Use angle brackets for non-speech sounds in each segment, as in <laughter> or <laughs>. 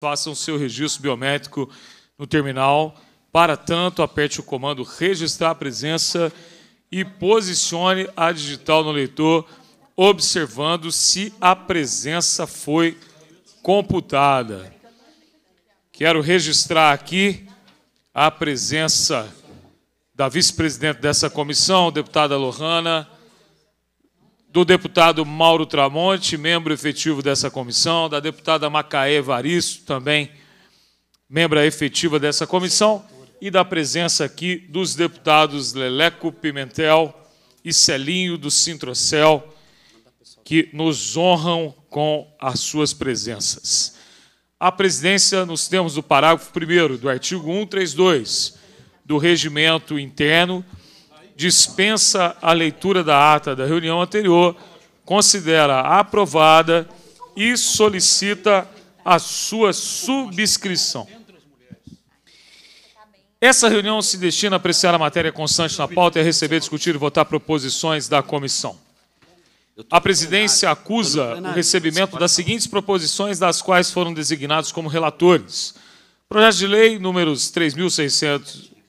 façam seu registro biométrico no terminal. Para tanto, aperte o comando registrar a presença e posicione a digital no leitor, observando se a presença foi computada. Quero registrar aqui a presença da vice-presidente dessa comissão, deputada Lohana do deputado Mauro Tramonte, membro efetivo dessa comissão, da deputada Macaé Evaristo, também membro efetiva dessa comissão, e da presença aqui dos deputados Leleco Pimentel e Celinho do Sintrocel, que nos honram com as suas presenças. A presidência, nos termos do parágrafo 1 do artigo 132 do Regimento Interno, dispensa a leitura da ata da reunião anterior, considera aprovada e solicita a sua subscrição. Essa reunião se destina a apreciar a matéria constante na pauta e a receber, discutir e votar proposições da comissão. A presidência acusa o recebimento das seguintes proposições, das quais foram designados como relatores. Projeto de lei números 3.600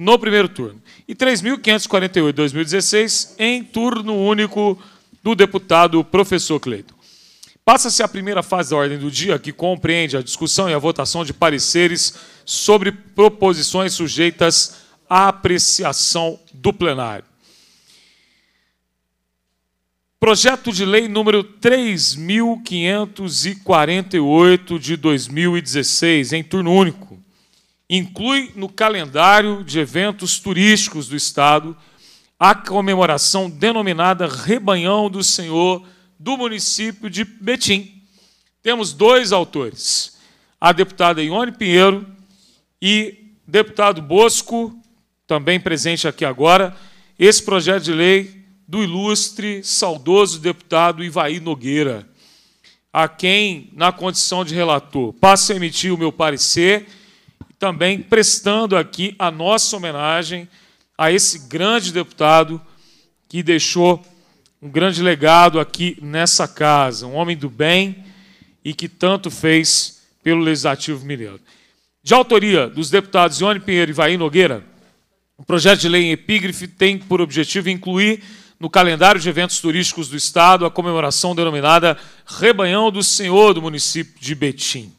no primeiro turno. E 3.548 2016 em turno único do deputado professor Cleiton. Passa-se a primeira fase da ordem do dia, que compreende a discussão e a votação de pareceres sobre proposições sujeitas à apreciação do plenário. Projeto de Lei número 3.548 de 2016, em turno único inclui no calendário de eventos turísticos do Estado a comemoração denominada Rebanhão do Senhor do município de Betim. Temos dois autores, a deputada Ione Pinheiro e deputado Bosco, também presente aqui agora, esse projeto de lei do ilustre, saudoso deputado Ivaí Nogueira, a quem, na condição de relator, passo a emitir o meu parecer também prestando aqui a nossa homenagem a esse grande deputado que deixou um grande legado aqui nessa casa, um homem do bem e que tanto fez pelo Legislativo Mineiro. De autoria dos deputados Ione Pinheiro e Vai Nogueira, o projeto de lei em epígrafe tem por objetivo incluir no calendário de eventos turísticos do Estado a comemoração denominada Rebanhão do Senhor do município de Betim.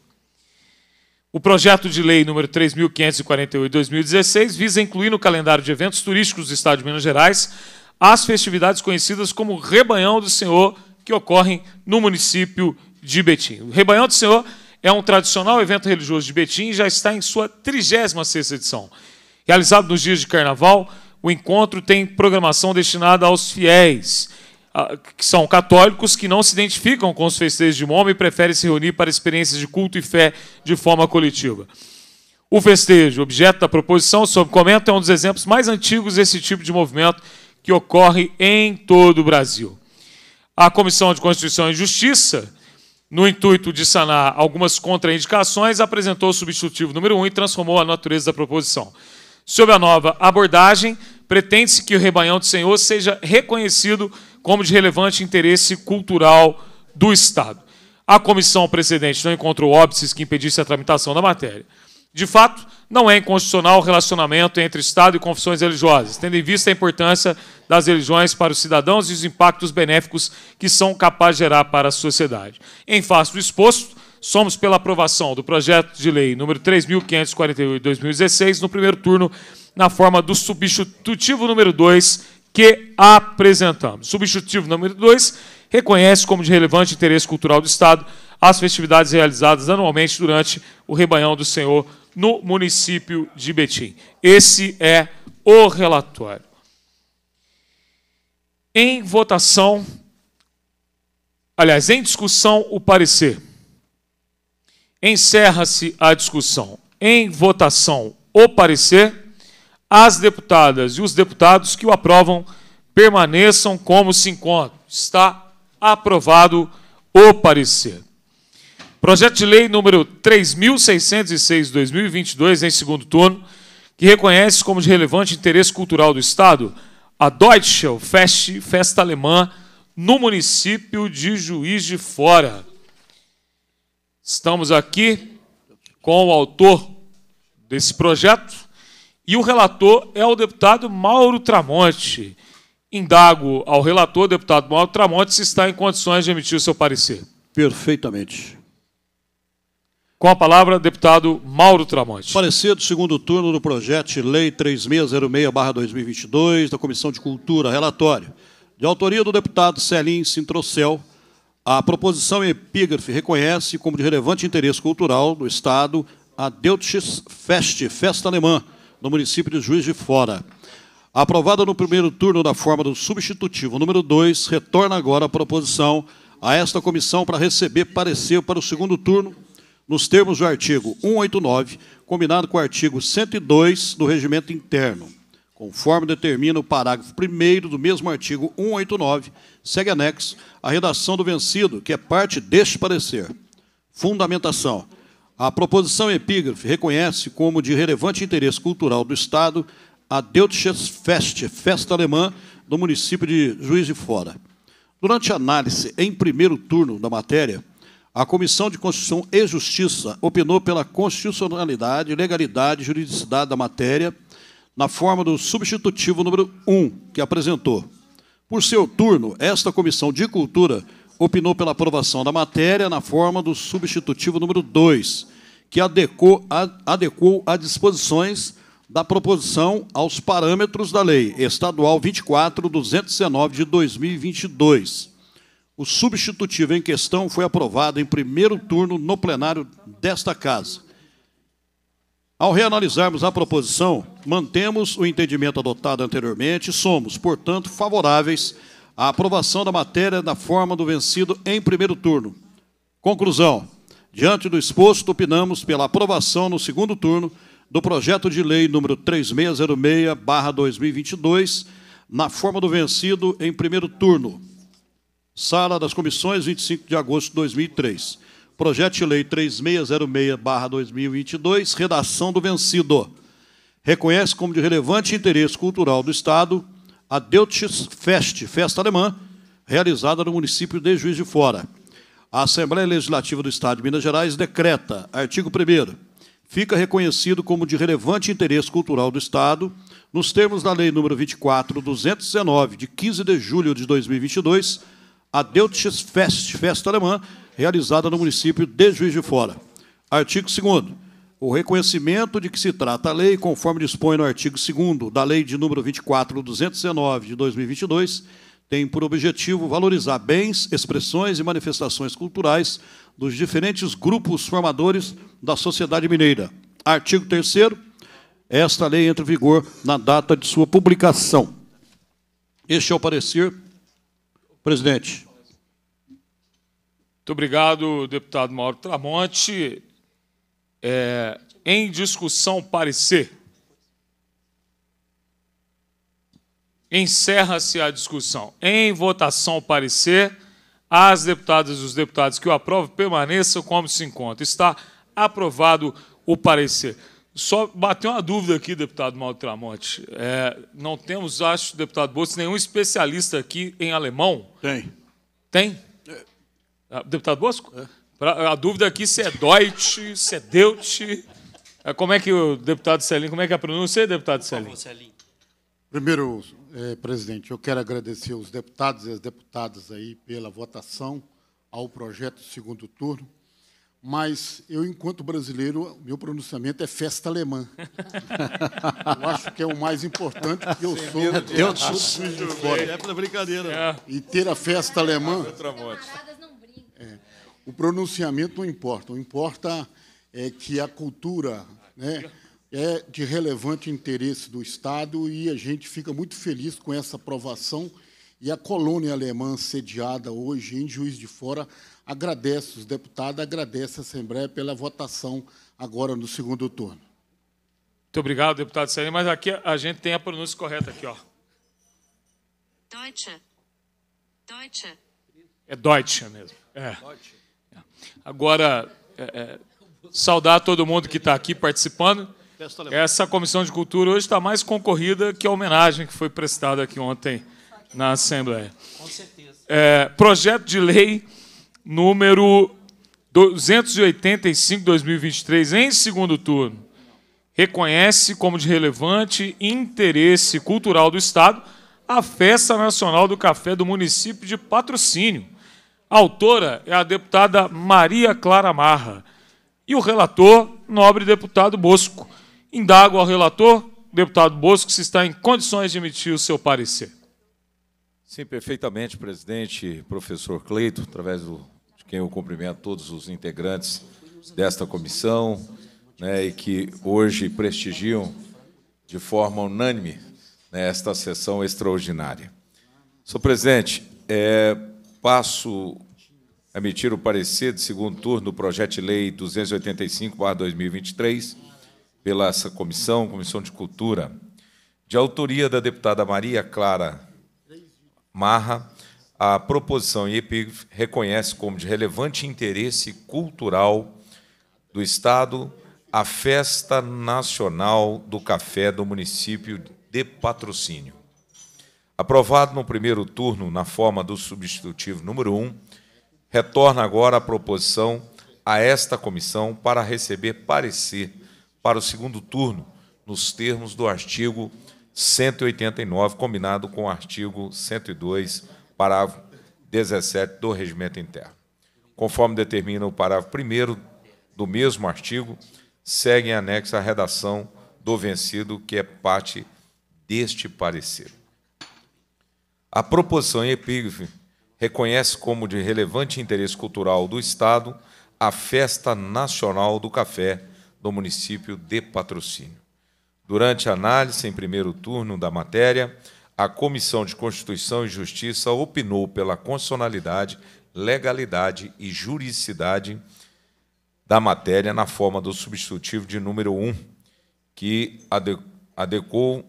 O projeto de lei número 3.548 de 2016 visa incluir no calendário de eventos turísticos do Estado de Minas Gerais as festividades conhecidas como Rebanhão do Senhor, que ocorrem no município de Betim. O Rebanhão do Senhor é um tradicional evento religioso de Betim e já está em sua 36ª edição. Realizado nos dias de carnaval, o encontro tem programação destinada aos fiéis ah, que são católicos que não se identificam com os festejos de Moma e preferem se reunir para experiências de culto e fé de forma coletiva. O festejo, objeto da proposição, sob comento, é um dos exemplos mais antigos desse tipo de movimento que ocorre em todo o Brasil. A Comissão de Constituição e Justiça, no intuito de sanar algumas contraindicações, apresentou o substitutivo número 1 um e transformou a natureza da proposição. Sob a nova abordagem, pretende-se que o rebanhão do Senhor seja reconhecido como de relevante interesse cultural do Estado. A comissão precedente não encontrou óbices que impedisse a tramitação da matéria. De fato, não é inconstitucional o relacionamento entre Estado e confissões religiosas, tendo em vista a importância das religiões para os cidadãos e os impactos benéficos que são capazes de gerar para a sociedade. Em face do exposto, somos pela aprovação do projeto de lei número 3548 de 2016 no primeiro turno, na forma do substitutivo número 2, que apresentamos. Substitutivo número 2 reconhece como de relevante interesse cultural do Estado as festividades realizadas anualmente durante o Rebanhão do Senhor no município de Betim. Esse é o relatório. Em votação, aliás, em discussão, o parecer. Encerra-se a discussão. Em votação, o parecer as deputadas e os deputados que o aprovam permaneçam como se encontram. Está aprovado o parecer. Projeto de lei número 3606/2022 em segundo turno, que reconhece como de relevante interesse cultural do Estado a Deutsche Fest, festa alemã, no município de Juiz de Fora. Estamos aqui com o autor desse projeto, e o relator é o deputado Mauro Tramonte. Indago ao relator, deputado Mauro Tramonte, se está em condições de emitir o seu parecer. Perfeitamente. Com a palavra, deputado Mauro Tramonte. Parecer do segundo turno do projeto de lei 3606-2022 da Comissão de Cultura, relatório. De autoria do deputado Celim Sintrocel, a proposição epígrafe reconhece como de relevante interesse cultural do Estado a Deutsches Fest, festa alemã, no município de Juiz de Fora. Aprovada no primeiro turno da forma do substitutivo número 2, retorna agora a proposição a esta comissão para receber parecer para o segundo turno, nos termos do artigo 189, combinado com o artigo 102 do Regimento Interno. Conforme determina o parágrafo 1 do mesmo artigo 189, segue anexo a redação do vencido, que é parte deste parecer. Fundamentação. A proposição epígrafe reconhece como de relevante interesse cultural do Estado a Fest, festa alemã do município de Juiz de Fora. Durante a análise em primeiro turno da matéria, a Comissão de Constituição e Justiça opinou pela constitucionalidade, legalidade e juridicidade da matéria, na forma do substitutivo número 1, que apresentou. Por seu turno, esta Comissão de Cultura opinou pela aprovação da matéria na forma do substitutivo número 2, que adequou, adequou as disposições da proposição aos parâmetros da Lei Estadual 24219 de 2022. O substitutivo em questão foi aprovado em primeiro turno no plenário desta Casa. Ao reanalisarmos a proposição, mantemos o entendimento adotado anteriormente e somos, portanto, favoráveis à aprovação da matéria da forma do vencido em primeiro turno. Conclusão. Diante do exposto, opinamos pela aprovação no segundo turno do projeto de lei número 3606/2022, na forma do vencido em primeiro turno. Sala das Comissões, 25 de agosto de 2003. Projeto de lei 3606/2022, redação do vencido. Reconhece como de relevante interesse cultural do Estado a Deutsches Fest, festa alemã, realizada no município de Juiz de Fora a Assembleia Legislativa do Estado de Minas Gerais decreta, artigo 1 fica reconhecido como de relevante interesse cultural do Estado, nos termos da Lei nº 24.219, de 15 de julho de 2022, a Deutsches Fest, festa alemã, realizada no município de Juiz de Fora. Artigo 2 o reconhecimento de que se trata a lei, conforme dispõe no artigo 2 da Lei de número 24.219, de 2022, tem por objetivo valorizar bens, expressões e manifestações culturais dos diferentes grupos formadores da sociedade mineira. Artigo 3 esta lei entra em vigor na data de sua publicação. Este é o parecer. Presidente. Muito obrigado, deputado Mauro Tramonte. É, em discussão, parecer. Encerra-se a discussão. Em votação, o parecer. As deputadas e os deputados que o aprovam permaneçam como se encontram. Está aprovado o parecer. Só bateu uma dúvida aqui, deputado Mauro Tramonte. É, não temos, acho, deputado Bolsonaro, nenhum especialista aqui em alemão? Tem. Tem? É. Ah, deputado Bosco? É. a dúvida aqui se é Deutsch, se é Deutsch. É, como é que o deputado Celim, como é que é a pronúncia, deputado Celim? Celim? Primeiro, é, presidente. Eu quero agradecer os deputados e as deputadas aí pela votação ao projeto segundo turno. Mas eu, enquanto brasileiro, meu pronunciamento é festa alemã. <laughs> eu acho que é o mais importante, porque eu sou eu É eu de fora. É pela brincadeira. É. E ter a festa alemã. É, o pronunciamento não importa. O importa é que a cultura, né, é de relevante interesse do Estado e a gente fica muito feliz com essa aprovação. E a colônia alemã sediada hoje em Juiz de Fora agradece os deputados, agradece a Assembleia pela votação agora no segundo turno. Muito obrigado, deputado Sérgio. Mas aqui a gente tem a pronúncia correta aqui, ó. Deutsche. Deutsche. É Deutsche mesmo. É. Agora, é, é, saudar todo mundo que está aqui participando. Essa comissão de cultura hoje está mais concorrida que a homenagem que foi prestada aqui ontem na Assembleia. Com certeza. É, projeto de lei número 285-2023, em segundo turno, reconhece como de relevante interesse cultural do Estado a Festa Nacional do Café do município de Patrocínio. A autora é a deputada Maria Clara Marra e o relator, nobre deputado Bosco. Indago ao relator, deputado Bosco, se está em condições de emitir o seu parecer. Sim, perfeitamente, presidente, professor Cleito, através do, de quem eu cumprimento todos os integrantes desta comissão, né, e que hoje prestigiam de forma unânime né, esta sessão extraordinária. Senhor presidente, é, passo a emitir o parecer de segundo turno do projeto de lei 285-2023, pela essa comissão, Comissão de Cultura, de autoria da deputada Maria Clara Marra, a proposição IEPIG reconhece como de relevante interesse cultural do Estado a Festa Nacional do Café do município de Patrocínio. Aprovado no primeiro turno na forma do substitutivo número 1, retorna agora a proposição a esta comissão para receber parecer para o segundo turno, nos termos do artigo 189, combinado com o artigo 102, parágrafo 17 do Regimento Interno. Conforme determina o parágrafo 1 do mesmo artigo, segue em anexo a redação do vencido, que é parte deste parecer. A proposição em epígrafe reconhece como de relevante interesse cultural do Estado a Festa Nacional do Café, do município de Patrocínio. Durante a análise em primeiro turno da matéria, a Comissão de Constituição e Justiça opinou pela constitucionalidade, legalidade e juridicidade da matéria na forma do substitutivo de número 1, que adequou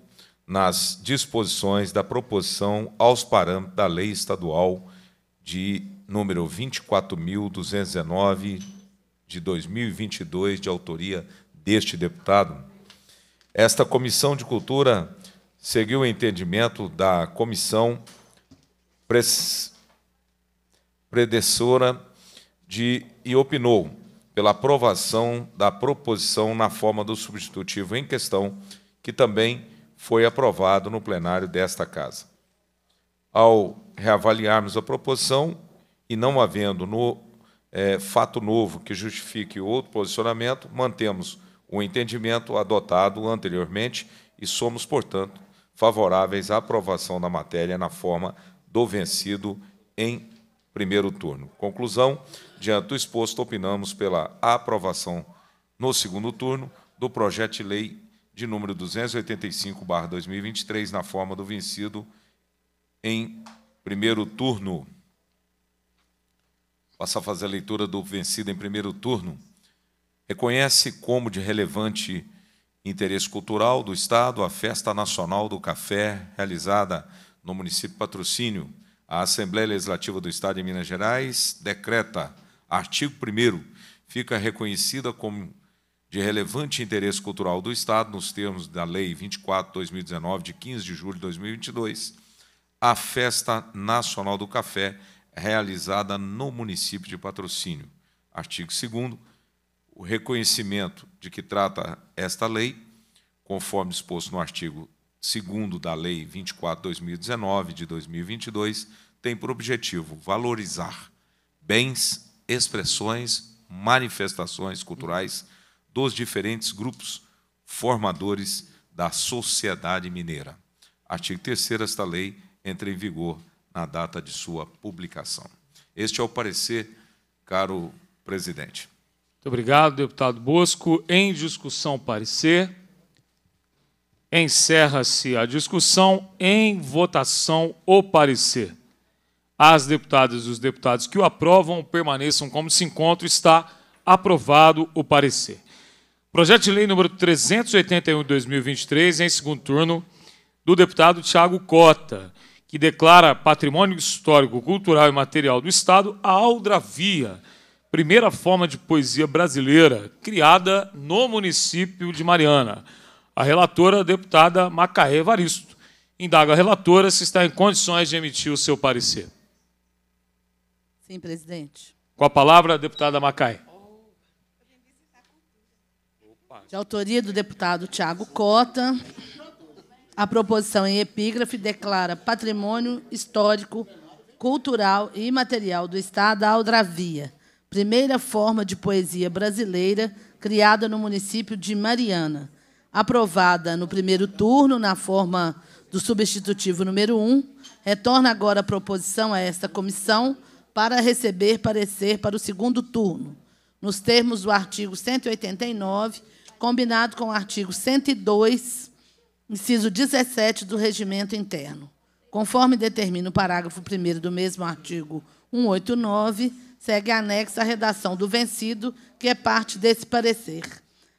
nas disposições da proposição aos parâmetros da Lei Estadual de número 24.219 de 2022, de autoria deste deputado. Esta Comissão de Cultura seguiu o entendimento da comissão predecessora e opinou pela aprovação da proposição na forma do substitutivo em questão, que também foi aprovado no plenário desta Casa. Ao reavaliarmos a proposição, e não havendo no é, fato novo que justifique outro posicionamento, mantemos o entendimento adotado anteriormente e somos, portanto, favoráveis à aprovação da matéria na forma do vencido em primeiro turno. Conclusão: diante do exposto, opinamos pela aprovação no segundo turno do projeto de lei de número 285/2023 na forma do vencido em primeiro turno passar a fazer a leitura do vencido em primeiro turno, reconhece como de relevante interesse cultural do Estado a Festa Nacional do Café, realizada no município Patrocínio. A Assembleia Legislativa do Estado de Minas Gerais decreta, artigo 1 fica reconhecida como de relevante interesse cultural do Estado, nos termos da Lei 24/2019 de 15 de julho de 2022, a Festa Nacional do Café, realizada no município de Patrocínio. Artigo 2 o reconhecimento de que trata esta lei, conforme exposto no artigo 2 da Lei 24/2019 de 2022, tem por objetivo valorizar bens, expressões, manifestações culturais dos diferentes grupos formadores da sociedade mineira. Artigo 3 esta lei entra em vigor na data de sua publicação. Este é o parecer, caro presidente. Muito obrigado, deputado Bosco. Em discussão, parecer. Encerra-se a discussão. Em votação, o parecer. As deputadas e os deputados que o aprovam permaneçam como se encontram. Está aprovado o parecer. Projeto de lei número 381 de 2023, em segundo turno, do deputado Tiago Cota que declara patrimônio histórico, cultural e material do Estado a Aldravia, primeira forma de poesia brasileira criada no município de Mariana. A relatora, a deputada Macaré Evaristo, indaga a relatora se está em condições de emitir o seu parecer. Sim, presidente. Com a palavra, a deputada Macaé. De autoria do deputado Tiago Cota, a proposição em epígrafe declara patrimônio histórico, cultural e imaterial do Estado a Aldravia, primeira forma de poesia brasileira criada no município de Mariana, aprovada no primeiro turno na forma do substitutivo número 1, retorna agora a proposição a esta comissão para receber parecer para o segundo turno, nos termos do artigo 189, combinado com o artigo 102 inciso 17 do Regimento Interno. Conforme determina o parágrafo 1 do mesmo artigo 189, segue anexa a redação do vencido, que é parte desse parecer.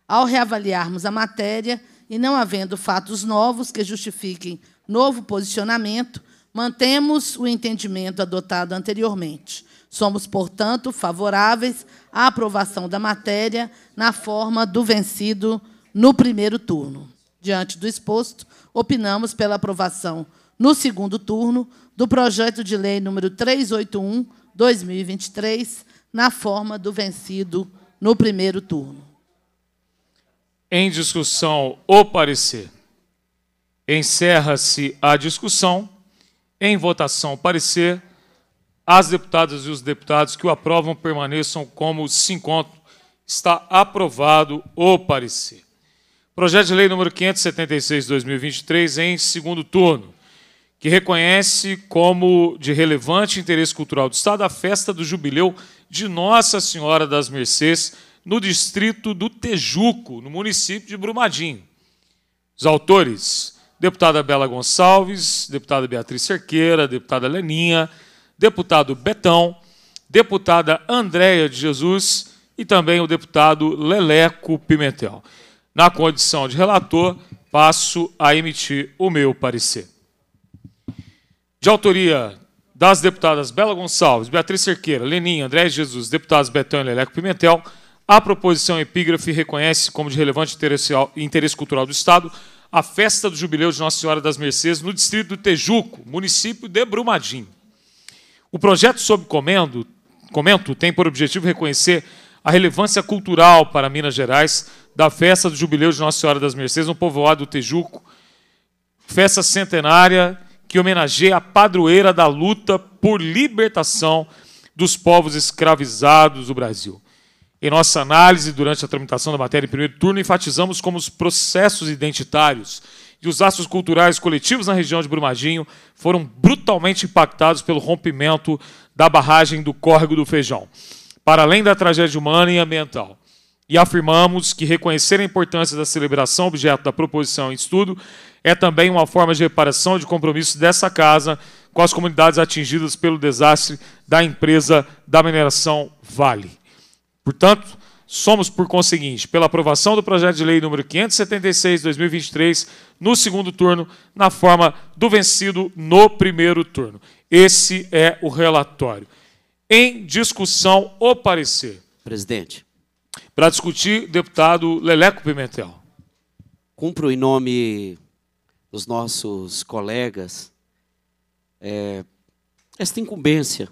Ao reavaliarmos a matéria e não havendo fatos novos que justifiquem novo posicionamento, mantemos o entendimento adotado anteriormente. Somos, portanto, favoráveis à aprovação da matéria na forma do vencido no primeiro turno. Diante do exposto, opinamos pela aprovação, no segundo turno, do projeto de lei número 381-2023, na forma do vencido no primeiro turno. Em discussão, o parecer. Encerra-se a discussão. Em votação, o parecer. As deputadas e os deputados que o aprovam permaneçam como se encontram. Está aprovado o parecer. Projeto de Lei número 576 de 2023, em segundo turno, que reconhece como de relevante interesse cultural do Estado a festa do jubileu de Nossa Senhora das Mercês, no distrito do Tejuco, no município de Brumadinho. Os autores: deputada Bela Gonçalves, deputada Beatriz Cerqueira, deputada Leninha, deputado Betão, deputada Andréia de Jesus e também o deputado Leleco Pimentel. Na condição de relator, passo a emitir o meu parecer. De autoria das deputadas Bela Gonçalves, Beatriz Cerqueira, Leninha, André Jesus, deputados Betânia e Leleco Pimentel, a proposição epígrafe reconhece como de relevante interesse cultural do Estado a festa do jubileu de Nossa Senhora das Mercês no distrito do Tejuco, município de Brumadinho. O projeto sob comendo, comento tem por objetivo reconhecer a relevância cultural para Minas Gerais da festa do Jubileu de Nossa Senhora das Mercês, no povoado do Tejuco, festa centenária que homenageia a padroeira da luta por libertação dos povos escravizados do Brasil. Em nossa análise durante a tramitação da matéria em primeiro turno, enfatizamos como os processos identitários e os astros culturais coletivos na região de Brumadinho foram brutalmente impactados pelo rompimento da barragem do Córrego do Feijão para além da tragédia humana e ambiental. E afirmamos que reconhecer a importância da celebração objeto da proposição em estudo é também uma forma de reparação de compromisso dessa casa com as comunidades atingidas pelo desastre da empresa da mineração Vale. Portanto, somos, por conseguinte, pela aprovação do projeto de lei número 576/2023 no segundo turno, na forma do vencido no primeiro turno. Esse é o relatório em discussão o parecer. Presidente. Para discutir, deputado Leleco Pimentel. Cumpro em nome dos nossos colegas é, esta incumbência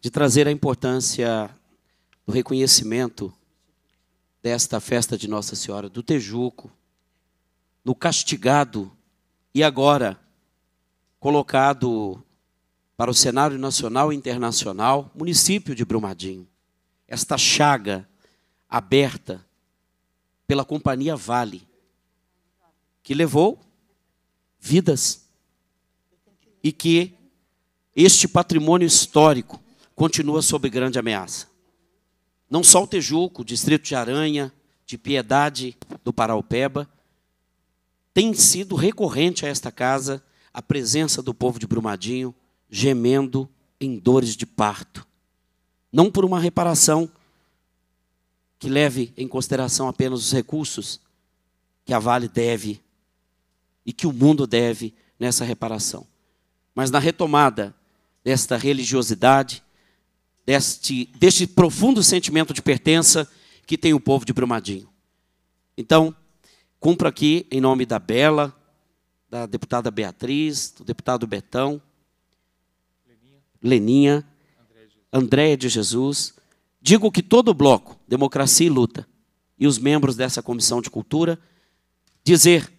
de trazer a importância do reconhecimento desta festa de Nossa Senhora do Tejuco, no castigado e agora colocado para o cenário nacional e internacional, município de Brumadinho. Esta chaga aberta pela companhia Vale, que levou vidas e que este patrimônio histórico continua sob grande ameaça. Não só o Tejuco, o Distrito de Aranha, de Piedade do Paraupeba, tem sido recorrente a esta casa a presença do povo de Brumadinho gemendo em dores de parto. Não por uma reparação que leve em consideração apenas os recursos que a Vale deve e que o mundo deve nessa reparação, mas na retomada desta religiosidade, deste, deste profundo sentimento de pertença que tem o povo de Brumadinho. Então, cumpro aqui, em nome da Bela, da deputada Beatriz, do deputado Betão, Leninha, Andréia de Jesus. Digo que todo o bloco, Democracia e Luta, e os membros dessa comissão de cultura, dizer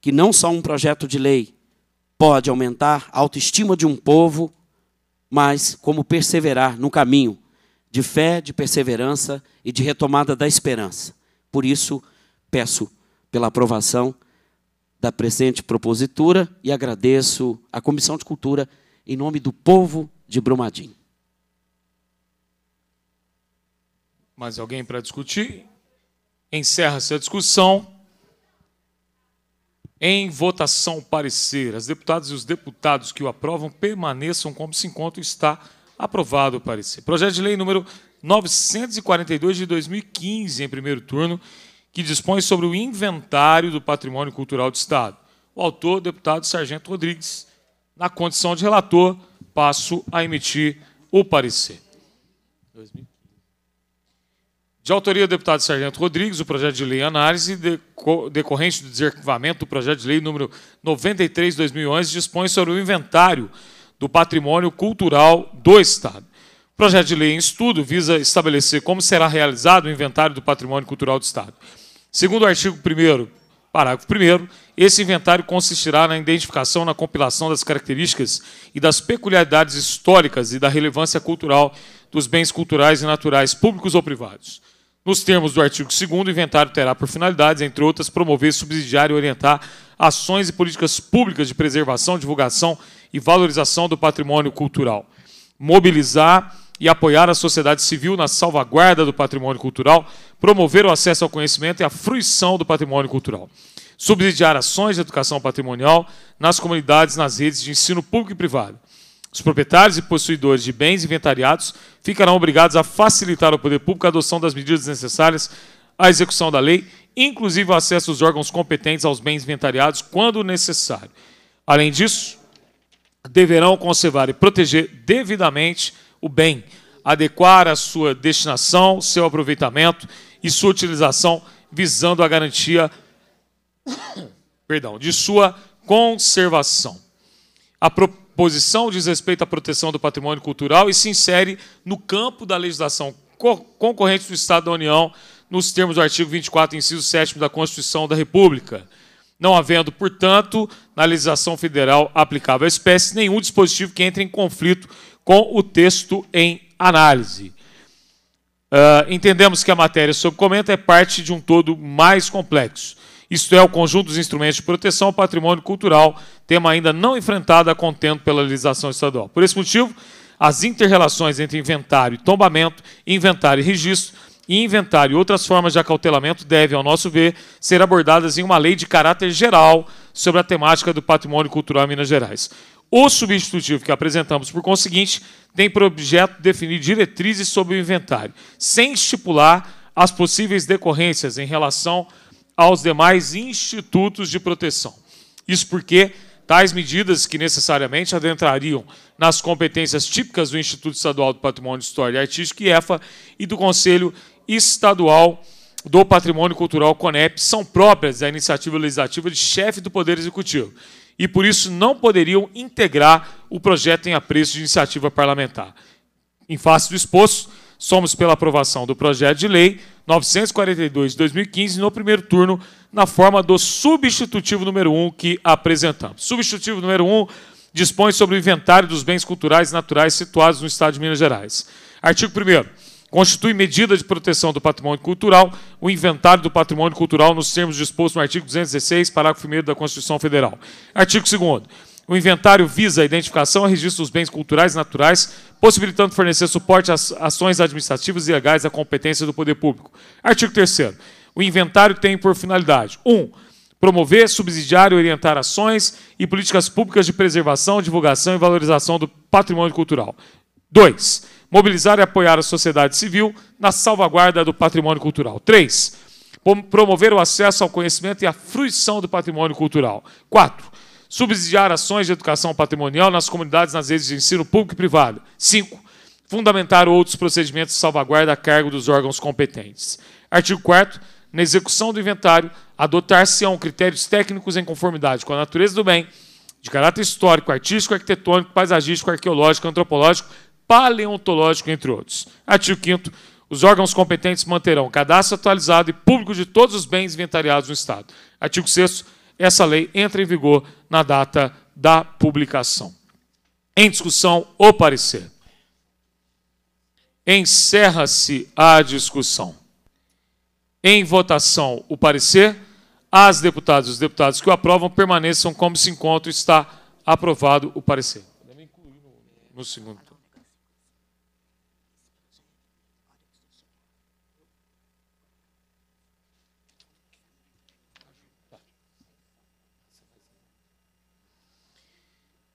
que não só um projeto de lei pode aumentar a autoestima de um povo, mas como perseverar no caminho de fé, de perseverança e de retomada da esperança. Por isso, peço pela aprovação da presente propositura e agradeço à Comissão de Cultura em nome do povo de Brumadinho. Mais alguém para discutir? Encerra-se a discussão. Em votação parecer, as deputadas e os deputados que o aprovam permaneçam como se encontram. está aprovado o parecer. Projeto de lei número 942 de 2015, em primeiro turno, que dispõe sobre o inventário do patrimônio cultural do Estado. O autor, deputado Sargento Rodrigues, na condição de relator, passo a emitir o parecer. De autoria do deputado Sargento Rodrigues, o projeto de lei em análise, decorrente do desarquivamento do projeto de lei número 93 de 2011, dispõe sobre o inventário do patrimônio cultural do Estado. O projeto de lei em estudo visa estabelecer como será realizado o inventário do patrimônio cultural do Estado. Segundo o artigo 1 Parágrafo 1. Esse inventário consistirá na identificação, na compilação das características e das peculiaridades históricas e da relevância cultural dos bens culturais e naturais, públicos ou privados. Nos termos do artigo 2, o inventário terá por finalidades, entre outras, promover, subsidiar e orientar ações e políticas públicas de preservação, divulgação e valorização do patrimônio cultural, mobilizar e apoiar a sociedade civil na salvaguarda do patrimônio cultural, promover o acesso ao conhecimento e a fruição do patrimônio cultural, subsidiar ações de educação patrimonial nas comunidades, nas redes de ensino público e privado. Os proprietários e possuidores de bens inventariados ficarão obrigados a facilitar ao poder público a adoção das medidas necessárias à execução da lei, inclusive o acesso dos órgãos competentes aos bens inventariados quando necessário. Além disso, deverão conservar e proteger devidamente o bem, adequar a sua destinação, seu aproveitamento e sua utilização, visando a garantia <coughs> perdão, de sua conservação. A proposição diz respeito à proteção do patrimônio cultural e se insere no campo da legislação concorrente do Estado da União, nos termos do artigo 24, inciso 7 da Constituição da República não havendo, portanto, na legislação federal aplicável à espécie, nenhum dispositivo que entre em conflito com o texto em análise. Uh, entendemos que a matéria sob comenta é parte de um todo mais complexo. Isto é, o conjunto dos instrumentos de proteção ao patrimônio cultural, tema ainda não enfrentado a contento pela legislação estadual. Por esse motivo, as interrelações entre inventário e tombamento, inventário e registro, e inventário e outras formas de acautelamento devem, ao nosso ver, ser abordadas em uma lei de caráter geral sobre a temática do patrimônio cultural em Minas Gerais. O substitutivo que apresentamos, por conseguinte, tem por objeto definir diretrizes sobre o inventário, sem estipular as possíveis decorrências em relação aos demais institutos de proteção. Isso porque tais medidas, que necessariamente adentrariam nas competências típicas do Instituto Estadual do Patrimônio Histórico e Artístico, IEFA, e do Conselho Estadual do Patrimônio Cultural, CONEP, são próprias da iniciativa legislativa de chefe do Poder Executivo e por isso não poderiam integrar o projeto em apreço de iniciativa parlamentar. Em face do exposto, somos pela aprovação do projeto de lei 942 de 2015 no primeiro turno, na forma do substitutivo número 1 que apresentamos. Substitutivo número 1 dispõe sobre o inventário dos bens culturais e naturais situados no Estado de Minas Gerais. Artigo 1 Constitui medida de proteção do patrimônio cultural o inventário do patrimônio cultural nos termos dispostos no artigo 216, parágrafo 1 da Constituição Federal. Artigo 2 o inventário visa a identificação e registro dos bens culturais e naturais, possibilitando fornecer suporte às ações administrativas e legais da competência do poder público. Artigo 3 O inventário tem por finalidade: 1. Um, promover, subsidiar e orientar ações e políticas públicas de preservação, divulgação e valorização do patrimônio cultural. 2 mobilizar e apoiar a sociedade civil na salvaguarda do patrimônio cultural. 3. Promover o acesso ao conhecimento e à fruição do patrimônio cultural. 4. Subsidiar ações de educação patrimonial nas comunidades nas redes de ensino público e privado. 5. Fundamentar outros procedimentos de salvaguarda a cargo dos órgãos competentes. Artigo 4 na execução do inventário, adotar-se-ão critérios técnicos em conformidade com a natureza do bem, de caráter histórico, artístico, arquitetônico, paisagístico, arqueológico, antropológico, paleontológico, entre outros. Artigo 5 os órgãos competentes manterão cadastro atualizado e público de todos os bens inventariados no Estado. Artigo 6 essa lei entra em vigor na data da publicação. Em discussão, o parecer. Encerra-se a discussão. Em votação, o parecer. As deputadas e os deputados que o aprovam permaneçam como se encontram. Está aprovado o parecer. No segundo.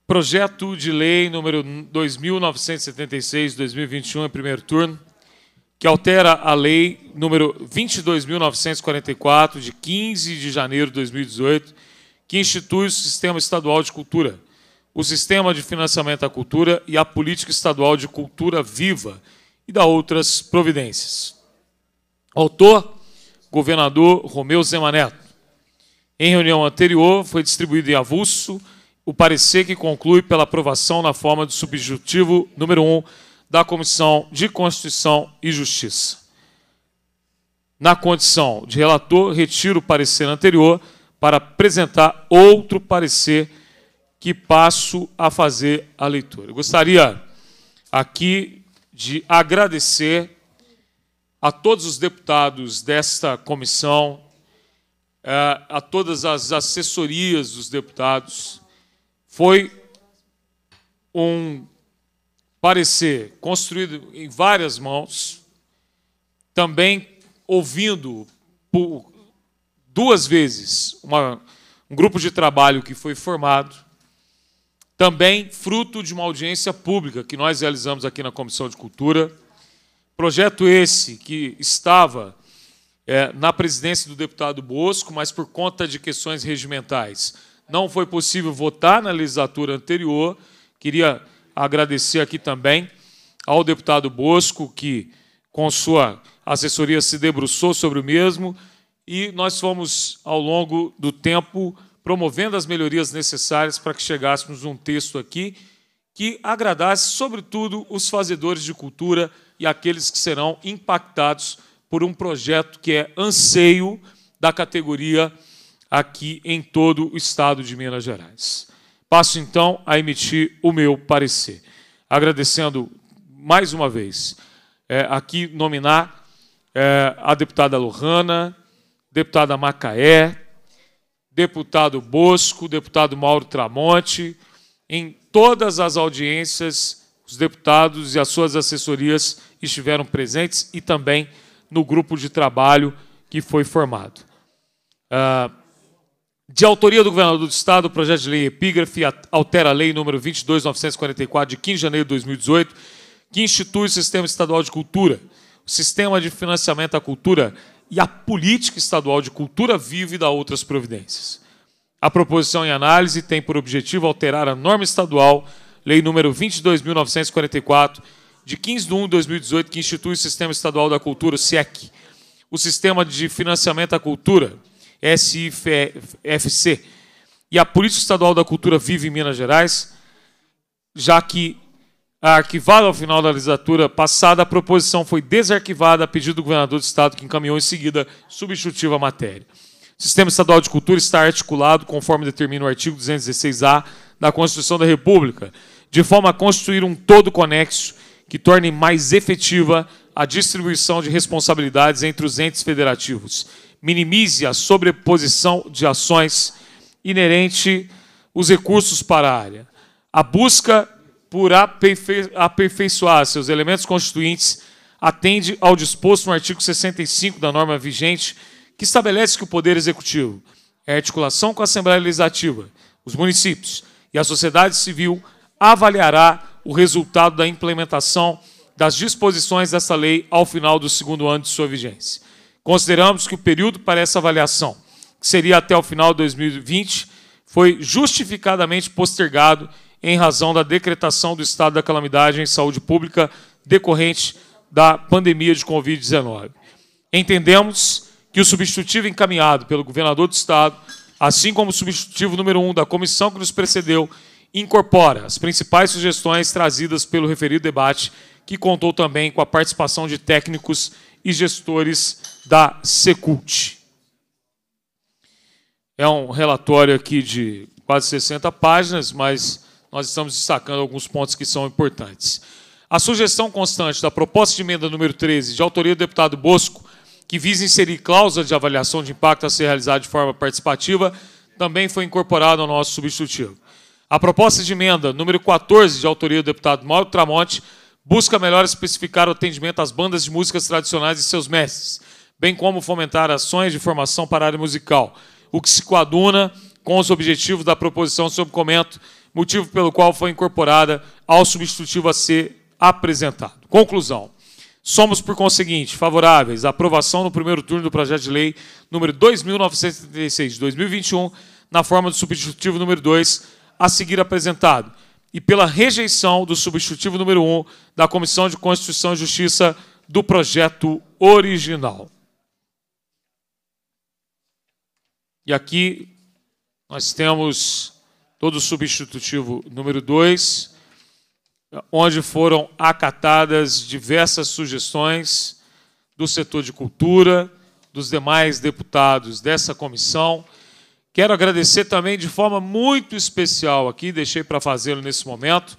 Projeto de lei número 2976/2021 em primeiro turno, que altera a lei número 22.944 de 15 de janeiro de 2018, que institui o Sistema Estadual de Cultura, o Sistema de Financiamento à Cultura e a Política Estadual de Cultura Viva e da outras providências. Autor: Governador Romeu Zemaneto. Em reunião anterior, foi distribuído em avulso o parecer que conclui pela aprovação na forma do subjuntivo número 1 da Comissão de Constituição e Justiça. Na condição de relator, retiro o parecer anterior para apresentar outro parecer que passo a fazer a leitura. Eu gostaria aqui de agradecer a todos os deputados desta comissão, eh, a todas as assessorias dos deputados, foi um parecer construído em várias mãos, também ouvindo por duas vezes uma, um grupo de trabalho que foi formado, também fruto de uma audiência pública que nós realizamos aqui na Comissão de Cultura. Projeto esse que estava é, na presidência do deputado Bosco, mas por conta de questões regimentais não foi possível votar na legislatura anterior. Queria agradecer aqui também ao deputado Bosco, que, com sua assessoria, se debruçou sobre o mesmo, e nós fomos, ao longo do tempo, promovendo as melhorias necessárias para que chegássemos a um texto aqui que agradasse, sobretudo, os fazedores de cultura e aqueles que serão impactados por um projeto que é anseio da categoria aqui em todo o estado de Minas Gerais. Passo então a emitir o meu parecer, agradecendo mais uma vez é, aqui nominar é, a deputada Lohana, deputada Macaé, deputado Bosco, deputado Mauro Tramonte, em todas as audiências os deputados e as suas assessorias estiveram presentes e também no grupo de trabalho que foi formado. Uh, de autoria do governador do Estado, o projeto de lei epígrafe altera a lei número 22.944, de 15 de janeiro de 2018, que institui o Sistema Estadual de Cultura, o Sistema de Financiamento à Cultura e a Política Estadual de Cultura Viva e da outras providências. A proposição em análise tem por objetivo alterar a norma estadual, lei número 22.944, de 15 de 1 de 2018, que institui o Sistema Estadual da Cultura, o SEC, o Sistema de Financiamento à Cultura, SIFC. E a Política Estadual da Cultura vive em Minas Gerais, já que arquivada ao final da legislatura passada, a proposição foi desarquivada a pedido do governador do Estado, que encaminhou em seguida substitutiva a matéria. O Sistema Estadual de Cultura está articulado conforme determina o artigo 216-A da Constituição da República, de forma a constituir um todo conexo que torne mais efetiva a distribuição de responsabilidades entre os entes federativos minimize a sobreposição de ações inerente os recursos para a área. A busca por aperfei aperfeiçoar seus elementos constituintes atende ao disposto no artigo 65 da norma vigente, que estabelece que o Poder Executivo, em é articulação com a Assembleia Legislativa, os municípios e a sociedade civil, avaliará o resultado da implementação das disposições dessa lei ao final do segundo ano de sua vigência. Consideramos que o período para essa avaliação, que seria até o final de 2020, foi justificadamente postergado em razão da decretação do estado da calamidade em saúde pública decorrente da pandemia de Covid-19. Entendemos que o substitutivo encaminhado pelo governador do Estado, assim como o substitutivo número um da comissão que nos precedeu, incorpora as principais sugestões trazidas pelo referido debate, que contou também com a participação de técnicos e gestores da Secult. É um relatório aqui de quase 60 páginas, mas nós estamos destacando alguns pontos que são importantes. A sugestão constante da proposta de emenda número 13, de autoria do deputado Bosco, que visa inserir cláusula de avaliação de impacto a ser realizada de forma participativa, também foi incorporada ao nosso substitutivo. A proposta de emenda número 14, de autoria do deputado Mauro Tramonte, busca melhor especificar o atendimento às bandas de músicas tradicionais e seus mestres, bem como fomentar ações de formação para a área musical, o que se coaduna com os objetivos da proposição sob comento, motivo pelo qual foi incorporada ao substitutivo a ser apresentado. Conclusão. Somos, por conseguinte, favoráveis à aprovação no primeiro turno do projeto de lei número 2936 de 2021, na forma do substitutivo número 2, a seguir apresentado e pela rejeição do substitutivo número 1 da Comissão de Constituição e Justiça do projeto original. E aqui nós temos todo o substitutivo número 2, onde foram acatadas diversas sugestões do setor de cultura, dos demais deputados dessa comissão Quero agradecer também de forma muito especial aqui, deixei para fazê-lo nesse momento,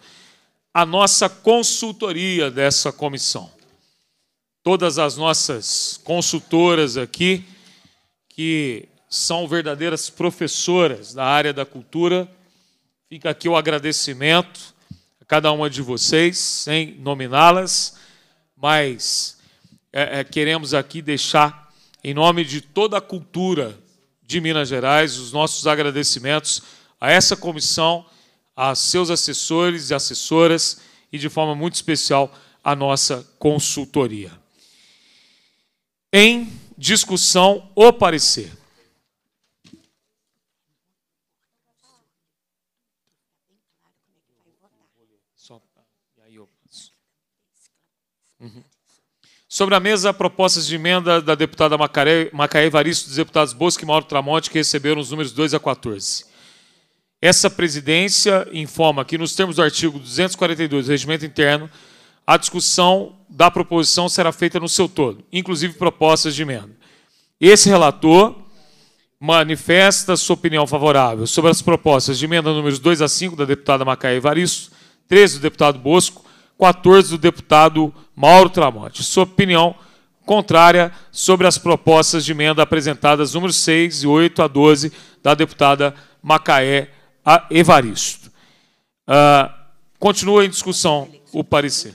a nossa consultoria dessa comissão. Todas as nossas consultoras aqui, que são verdadeiras professoras da área da cultura, fica aqui o agradecimento a cada uma de vocês, sem nominá-las, mas é, é, queremos aqui deixar, em nome de toda a cultura de Minas Gerais, os nossos agradecimentos a essa comissão, a seus assessores e assessoras e, de forma muito especial, a nossa consultoria. Em discussão, o parecer. Sobre a mesa, propostas de emenda da deputada Macaé, Macaé Varisto, dos deputados Bosque e Mauro Tramonte, que receberam os números 2 a 14. Essa presidência informa que, nos termos do artigo 242 do Regimento Interno, a discussão da proposição será feita no seu todo, inclusive propostas de emenda. Esse relator manifesta sua opinião favorável sobre as propostas de emenda números 2 a 5 da deputada Macaé Evaristo, 13 do deputado Bosco, 14 do deputado Mauro Tramonte. Sua opinião contrária sobre as propostas de emenda apresentadas números 6 e 8 a 12 da deputada Macaé Evaristo. Uh, continua em discussão o parecer.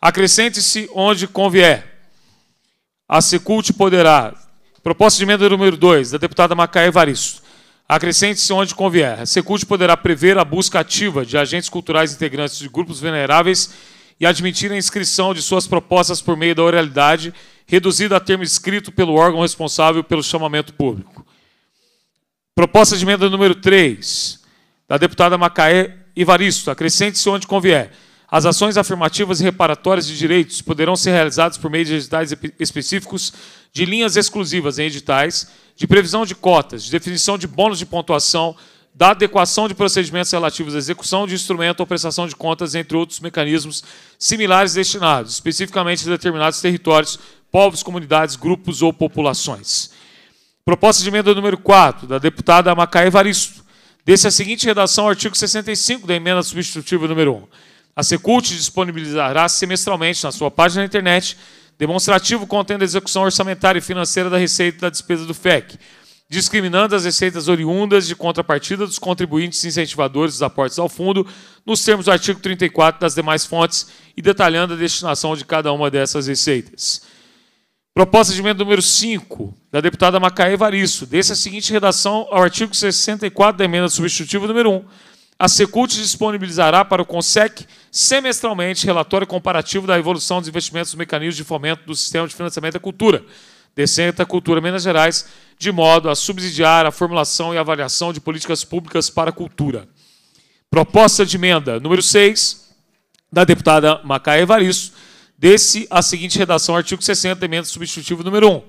Acrescente-se onde convier. A Secult poderá. Proposta de emenda número 2 da deputada Macaé Evaristo Acrescente-se onde convier. A Secult poderá prever a busca ativa de agentes culturais integrantes de grupos vulneráveis e admitir a inscrição de suas propostas por meio da oralidade, reduzida a termo escrito pelo órgão responsável pelo chamamento público. Proposta de emenda número 3, da deputada Macaé Ivaristo. Acrescente-se onde convier. As ações afirmativas e reparatórias de direitos poderão ser realizadas por meio de editais específicos de linhas exclusivas em editais, de previsão de cotas, de definição de bônus de pontuação, da adequação de procedimentos relativos à execução de instrumento ou prestação de contas, entre outros mecanismos similares destinados, especificamente a determinados territórios, povos, comunidades, grupos ou populações. Proposta de emenda número 4, da deputada Macaé Evaristo. Desse a seguinte redação artigo 65 da emenda substitutiva número 1. A Secult disponibilizará semestralmente na sua página na internet demonstrativo contendo a execução orçamentária e financeira da receita e da despesa do FEC, discriminando as receitas oriundas de contrapartida dos contribuintes incentivadores dos aportes ao fundo, nos termos do artigo 34 das demais fontes e detalhando a destinação de cada uma dessas receitas. Proposta de emenda número 5, da deputada Macaé Evaristo, desse a seguinte redação ao artigo 64 da emenda substitutiva número 1 a Secult disponibilizará para o CONSEC semestralmente relatório comparativo da evolução dos investimentos nos mecanismos de fomento do sistema de financiamento da cultura, decente da cultura Minas Gerais, de modo a subsidiar a formulação e avaliação de políticas públicas para a cultura. Proposta de emenda número 6, da deputada Macaia Evaristo, desse a seguinte redação, artigo 60, emenda substitutivo número 1.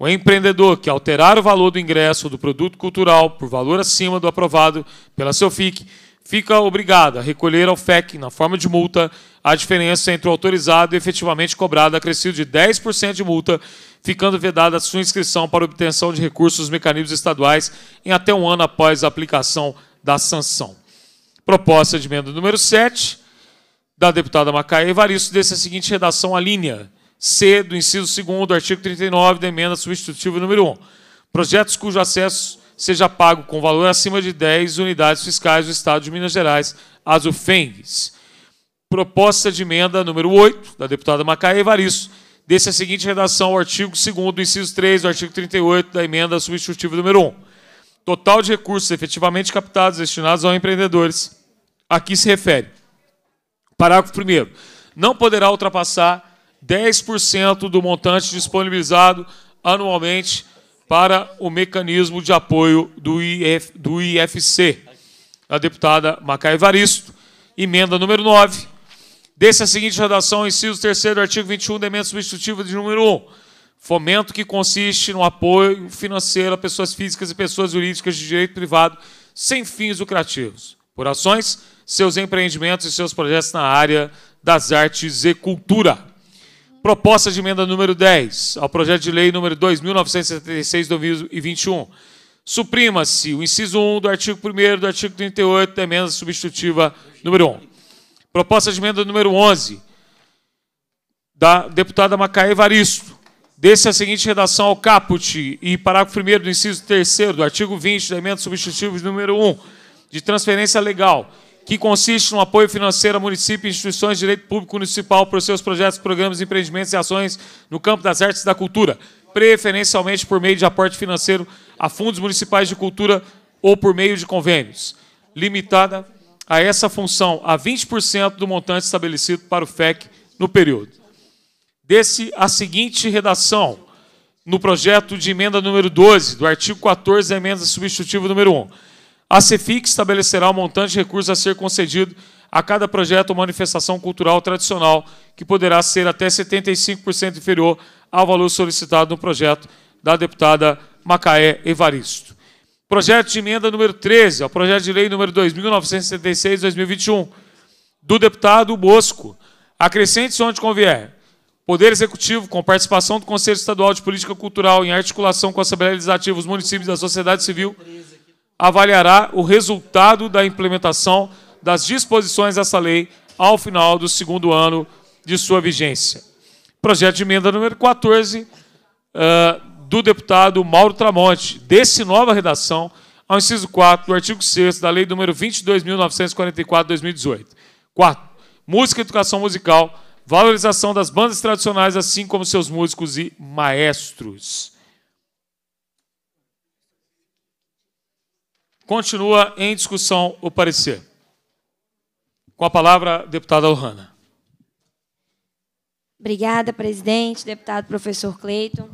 O empreendedor que alterar o valor do ingresso do produto cultural por valor acima do aprovado pela Seufic fica obrigada a recolher ao FEC, na forma de multa, a diferença entre o autorizado e efetivamente cobrado, acrescido de 10% de multa, ficando vedada a sua inscrição para obtenção de recursos dos mecanismos estaduais em até um ano após a aplicação da sanção. Proposta de emenda número 7, da deputada Macaé Evaristo, desse a seguinte redação à linha C do inciso 2 do artigo 39 da emenda substitutiva número 1. Projetos cujo acesso seja pago com valor acima de 10 unidades fiscais do Estado de Minas Gerais às UFENGs. Proposta de emenda número 8, da deputada Macaé Evaristo, desse a seguinte redação ao artigo 2 do inciso 3 do artigo 38 da emenda substitutiva número 1. Total de recursos efetivamente captados destinados aos empreendedores a que se refere. Parágrafo 1 Não poderá ultrapassar 10% do montante disponibilizado anualmente para o mecanismo de apoio do, IF, do IFC, a deputada Macaia Evaristo. Emenda número 9. Desse a seguinte redação, inciso 3 do artigo 21 da emenda substitutiva de número 1. Fomento que consiste no apoio financeiro a pessoas físicas e pessoas jurídicas de direito privado sem fins lucrativos, por ações, seus empreendimentos e seus projetos na área das artes e cultura. Proposta de emenda número 10 ao projeto de lei número 2976-2021. Suprima-se o inciso 1 do artigo 1 do artigo 38 da emenda substitutiva número 1. Proposta de emenda número 11 da deputada Macaé Evaristo. Desse a seguinte redação ao caput e parágrafo 1 do inciso 3 do artigo 20 da emenda substitutiva número 1 de transferência legal que consiste no apoio financeiro a município e instituições de direito público municipal para os seus projetos, programas, empreendimentos e ações no campo das artes e da cultura, preferencialmente por meio de aporte financeiro a fundos municipais de cultura ou por meio de convênios, limitada a essa função a 20% do montante estabelecido para o FEC no período. Desse a seguinte redação no projeto de emenda número 12 do artigo 14 da emenda substitutiva número 1 a CEFIC estabelecerá o um montante de recursos a ser concedido a cada projeto ou manifestação cultural tradicional, que poderá ser até 75% inferior ao valor solicitado no projeto da deputada Macaé Evaristo. Projeto de emenda número 13 ao projeto de lei número 2976-2021, do deputado Bosco. Acrescente-se onde convier. Poder Executivo, com participação do Conselho Estadual de Política Cultural, em articulação com a Assembleia Legislativa, os municípios a sociedade civil avaliará o resultado da implementação das disposições dessa lei ao final do segundo ano de sua vigência. Projeto de emenda número 14 uh, eh, do deputado Mauro Tramonte, desse nova redação ao inciso 4 do artigo 6 da Lei número 22.944-2018. 4. Música e educação musical, valorização das bandas tradicionais, assim como seus músicos e maestros. Continua em discussão o parecer. Com a palavra, deputada Ohana. Obrigada, presidente, deputado professor Cleiton.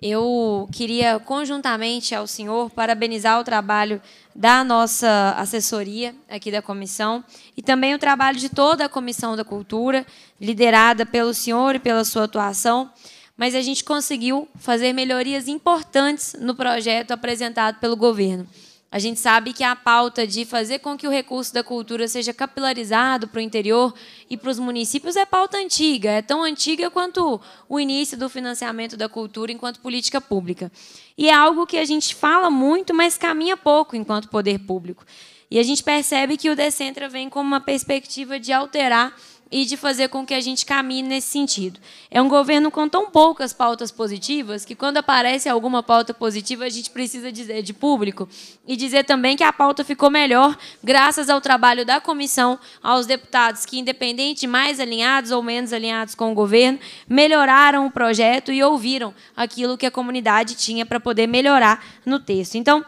Eu queria, conjuntamente ao senhor, parabenizar o trabalho da nossa assessoria aqui da comissão e também o trabalho de toda a Comissão da Cultura, liderada pelo senhor e pela sua atuação. Mas a gente conseguiu fazer melhorias importantes no projeto apresentado pelo governo. A gente sabe que a pauta de fazer com que o recurso da cultura seja capilarizado para o interior e para os municípios é pauta antiga, é tão antiga quanto o início do financiamento da cultura enquanto política pública. E é algo que a gente fala muito, mas caminha pouco enquanto poder público. E a gente percebe que o Decentra vem como uma perspectiva de alterar e de fazer com que a gente caminhe nesse sentido. É um governo com tão poucas pautas positivas que, quando aparece alguma pauta positiva, a gente precisa dizer de público e dizer também que a pauta ficou melhor graças ao trabalho da comissão, aos deputados que, independente de mais alinhados ou menos alinhados com o governo, melhoraram o projeto e ouviram aquilo que a comunidade tinha para poder melhorar no texto. Então,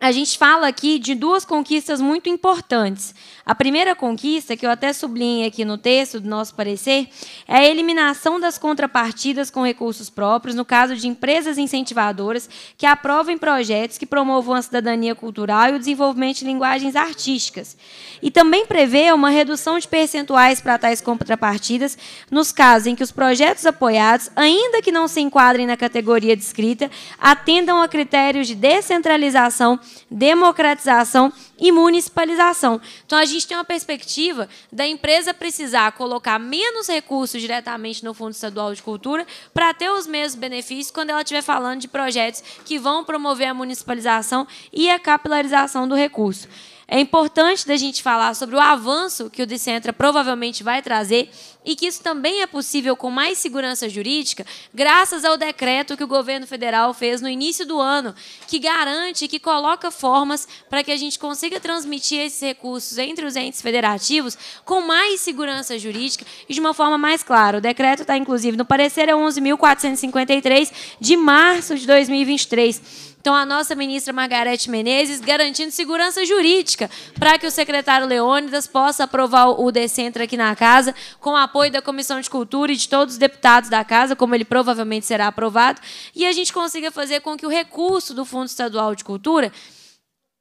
a gente fala aqui de duas conquistas muito importantes. A primeira conquista, que eu até sublinhei aqui no texto do nosso parecer, é a eliminação das contrapartidas com recursos próprios, no caso de empresas incentivadoras que aprovem projetos que promovam a cidadania cultural e o desenvolvimento de linguagens artísticas. E também prevê uma redução de percentuais para tais contrapartidas nos casos em que os projetos apoiados, ainda que não se enquadrem na categoria descrita, atendam a critérios de descentralização, democratização e municipalização. Então, a gente gente tem uma perspectiva da empresa precisar colocar menos recursos diretamente no Fundo Estadual de Cultura para ter os mesmos benefícios quando ela estiver falando de projetos que vão promover a municipalização e a capilarização do recurso. É importante da gente falar sobre o avanço que o Decentra provavelmente vai trazer e que isso também é possível com mais segurança jurídica, graças ao decreto que o governo federal fez no início do ano, que garante que coloca formas para que a gente consiga transmitir esses recursos entre os entes federativos com mais segurança jurídica e de uma forma mais clara. O decreto está, inclusive, no parecer é 11.453 de março de 2023 então, a nossa ministra Margarete Menezes garantindo segurança jurídica para que o secretário Leônidas possa aprovar o Decentra aqui na Casa, com o apoio da Comissão de Cultura e de todos os deputados da Casa, como ele provavelmente será aprovado, e a gente consiga fazer com que o recurso do Fundo Estadual de Cultura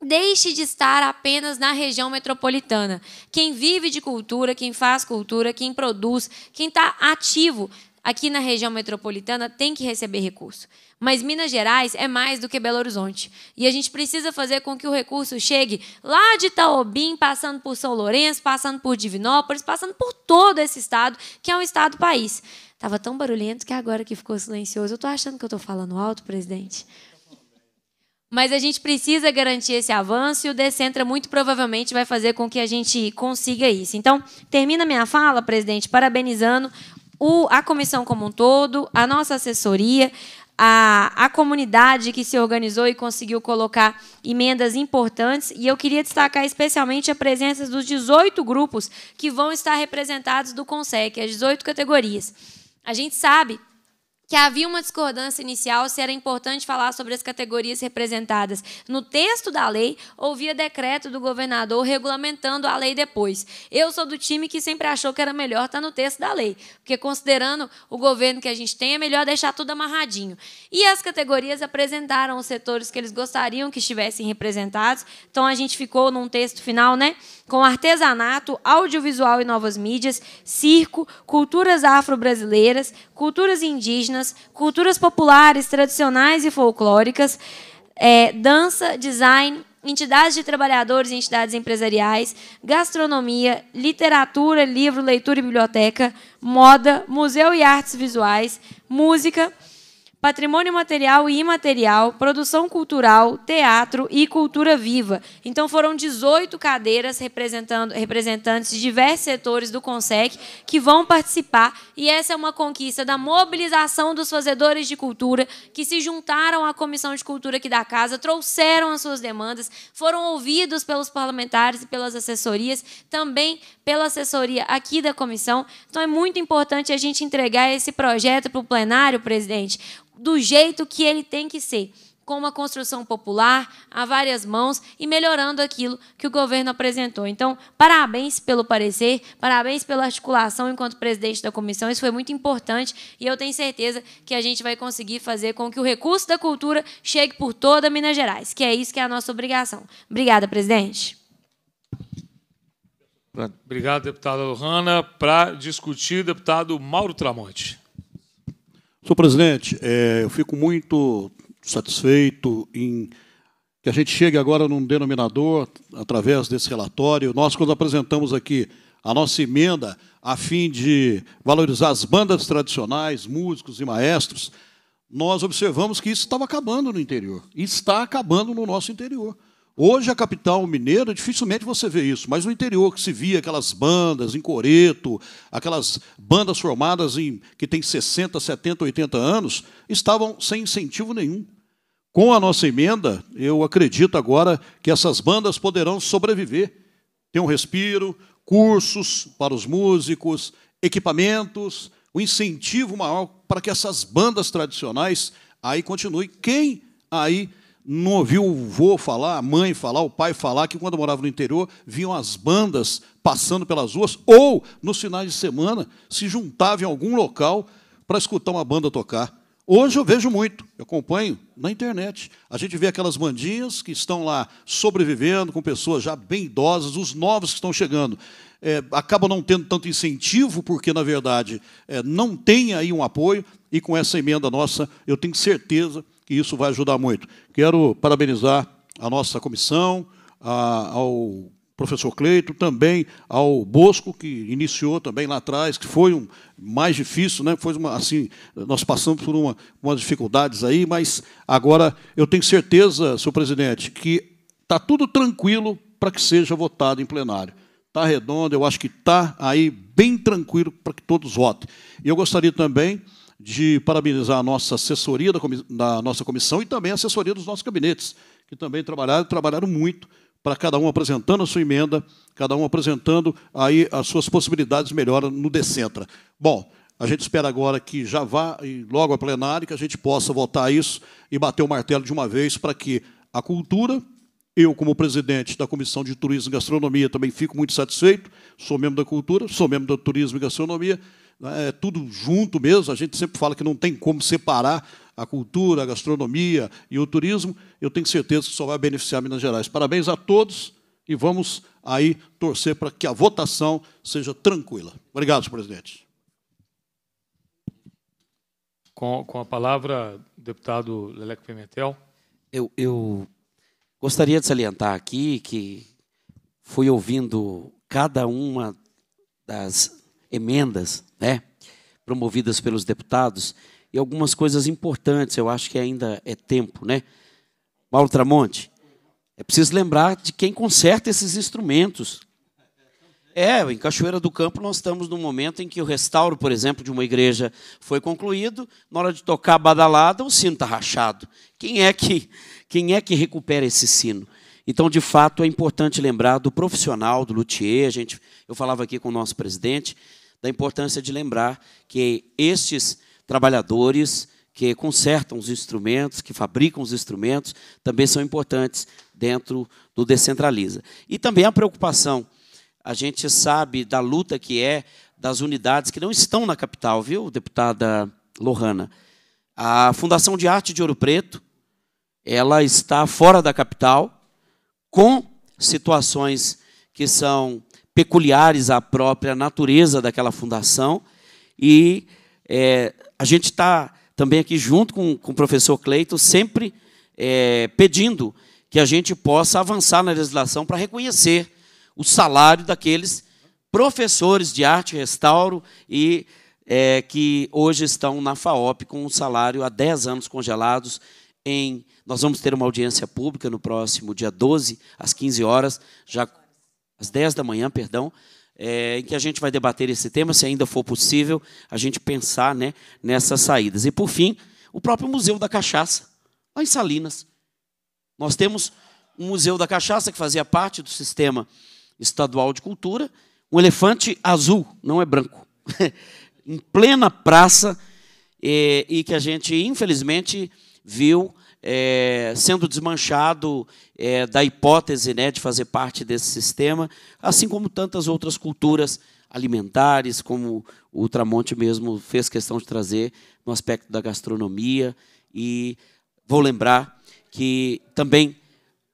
deixe de estar apenas na região metropolitana. Quem vive de cultura, quem faz cultura, quem produz, quem está ativo aqui na região metropolitana tem que receber recurso. Mas Minas Gerais é mais do que Belo Horizonte. E a gente precisa fazer com que o recurso chegue lá de Itaobim, passando por São Lourenço, passando por Divinópolis, passando por todo esse estado, que é um estado-país. Estava tão barulhento que agora que ficou silencioso, eu estou achando que eu estou falando alto, presidente. Mas a gente precisa garantir esse avanço e o Decentra muito provavelmente vai fazer com que a gente consiga isso. Então, termina minha fala, presidente, parabenizando o, a comissão como um todo, a nossa assessoria, a, a comunidade que se organizou e conseguiu colocar emendas importantes. E eu queria destacar especialmente a presença dos 18 grupos que vão estar representados do CONSEC, as 18 categorias. A gente sabe que havia uma discordância inicial se era importante falar sobre as categorias representadas no texto da lei ou via decreto do governador regulamentando a lei depois. Eu sou do time que sempre achou que era melhor estar tá no texto da lei, porque considerando o governo que a gente tem, é melhor deixar tudo amarradinho. E as categorias apresentaram os setores que eles gostariam que estivessem representados, então a gente ficou num texto final, né? com artesanato, audiovisual e novas mídias, circo, culturas afro-brasileiras, culturas indígenas, culturas populares, tradicionais e folclóricas, é, dança, design, entidades de trabalhadores e entidades empresariais, gastronomia, literatura, livro, leitura e biblioteca, moda, museu e artes visuais, música patrimônio material e imaterial, produção cultural, teatro e cultura viva. Então foram 18 cadeiras representando representantes de diversos setores do Consec que vão participar e essa é uma conquista da mobilização dos fazedores de cultura que se juntaram à comissão de cultura aqui da casa, trouxeram as suas demandas, foram ouvidos pelos parlamentares e pelas assessorias, também pela assessoria aqui da comissão. Então é muito importante a gente entregar esse projeto para o plenário, presidente, do jeito que ele tem que ser, com uma construção popular, a várias mãos e melhorando aquilo que o governo apresentou. Então, parabéns pelo parecer, parabéns pela articulação enquanto presidente da comissão, isso foi muito importante e eu tenho certeza que a gente vai conseguir fazer com que o recurso da cultura chegue por toda Minas Gerais, que é isso que é a nossa obrigação. Obrigada, presidente. Obrigado, deputada Hanna. Para discutir, deputado Mauro Tramonte. Senhor presidente, é, eu fico muito satisfeito em que a gente chegue agora num denominador através desse relatório. Nós, quando apresentamos aqui a nossa emenda a fim de valorizar as bandas tradicionais, músicos e maestros, nós observamos que isso estava acabando no interior, está acabando no nosso interior. Hoje, a capital mineira, dificilmente você vê isso, mas no interior que se via aquelas bandas em Coreto, aquelas bandas formadas em que tem 60, 70, 80 anos, estavam sem incentivo nenhum. Com a nossa emenda, eu acredito agora que essas bandas poderão sobreviver. Ter um respiro, cursos para os músicos, equipamentos, um incentivo maior para que essas bandas tradicionais aí continuem. Quem aí não ouviu o vô falar, a mãe falar, o pai falar, que quando morava no interior, viam as bandas passando pelas ruas, ou nos finais de semana se juntavam em algum local para escutar uma banda tocar. Hoje eu vejo muito, eu acompanho na internet. A gente vê aquelas bandinhas que estão lá sobrevivendo, com pessoas já bem idosas, os novos que estão chegando. É, acabam não tendo tanto incentivo, porque, na verdade, é, não tem aí um apoio, e com essa emenda nossa, eu tenho certeza que isso vai ajudar muito. Quero parabenizar a nossa comissão, a, ao professor Cleito, também ao Bosco, que iniciou também lá atrás, que foi um mais difícil, né? Foi uma assim, nós passamos por uma, umas dificuldades aí, mas agora eu tenho certeza, senhor presidente, que está tudo tranquilo para que seja votado em plenário. Está redondo, eu acho que está aí bem tranquilo para que todos votem. E eu gostaria também de parabenizar a nossa assessoria da, da, nossa comissão e também a assessoria dos nossos gabinetes, que também trabalharam, trabalharam muito para cada um apresentando a sua emenda, cada um apresentando aí as suas possibilidades de melhora no Decentra. Bom, a gente espera agora que já vá logo a plenária, que a gente possa votar isso e bater o martelo de uma vez para que a cultura, eu, como presidente da Comissão de Turismo e Gastronomia, também fico muito satisfeito. Sou membro da Cultura, sou membro do Turismo e Gastronomia. Né, é tudo junto mesmo. A gente sempre fala que não tem como separar a cultura, a gastronomia e o turismo. Eu tenho certeza que só vai beneficiar Minas Gerais. Parabéns a todos e vamos aí torcer para que a votação seja tranquila. Obrigado, senhor presidente. Com, com a palavra, deputado Leleco Pimentel. Eu, eu gostaria de salientar aqui que fui ouvindo cada uma das emendas, né, promovidas pelos deputados e algumas coisas importantes. Eu acho que ainda é tempo, né? Mauro Tramonte, é preciso lembrar de quem conserta esses instrumentos. É, em Cachoeira do Campo nós estamos num momento em que o restauro, por exemplo, de uma igreja foi concluído, na hora de tocar a badalada, o sino está rachado. Quem é que quem é que recupera esse sino? Então, de fato, é importante lembrar do profissional, do luthier. A gente, eu falava aqui com o nosso presidente da importância de lembrar que estes trabalhadores que consertam os instrumentos, que fabricam os instrumentos, também são importantes dentro do Decentraliza. E também a preocupação. A gente sabe da luta que é das unidades que não estão na capital, viu, deputada Lohana? A Fundação de Arte de Ouro Preto, ela está fora da capital, com situações que são peculiares à própria natureza daquela fundação. E é, a gente está também aqui junto com, com o professor Cleito, sempre é, pedindo que a gente possa avançar na legislação para reconhecer o salário daqueles professores de arte e restauro e é, que hoje estão na FAOP com um salário há 10 anos congelados em nós vamos ter uma audiência pública no próximo dia 12, às 15 horas, já às 10 da manhã, perdão, é, em que a gente vai debater esse tema, se ainda for possível, a gente pensar né, nessas saídas. E, por fim, o próprio Museu da Cachaça, lá em Salinas. Nós temos um Museu da Cachaça que fazia parte do Sistema Estadual de Cultura, um elefante azul, não é branco, <laughs> em plena praça, é, e que a gente, infelizmente, viu é, sendo desmanchado é, da hipótese né, de fazer parte desse sistema, assim como tantas outras culturas alimentares, como o Ultramonte mesmo fez questão de trazer no aspecto da gastronomia. E vou lembrar que também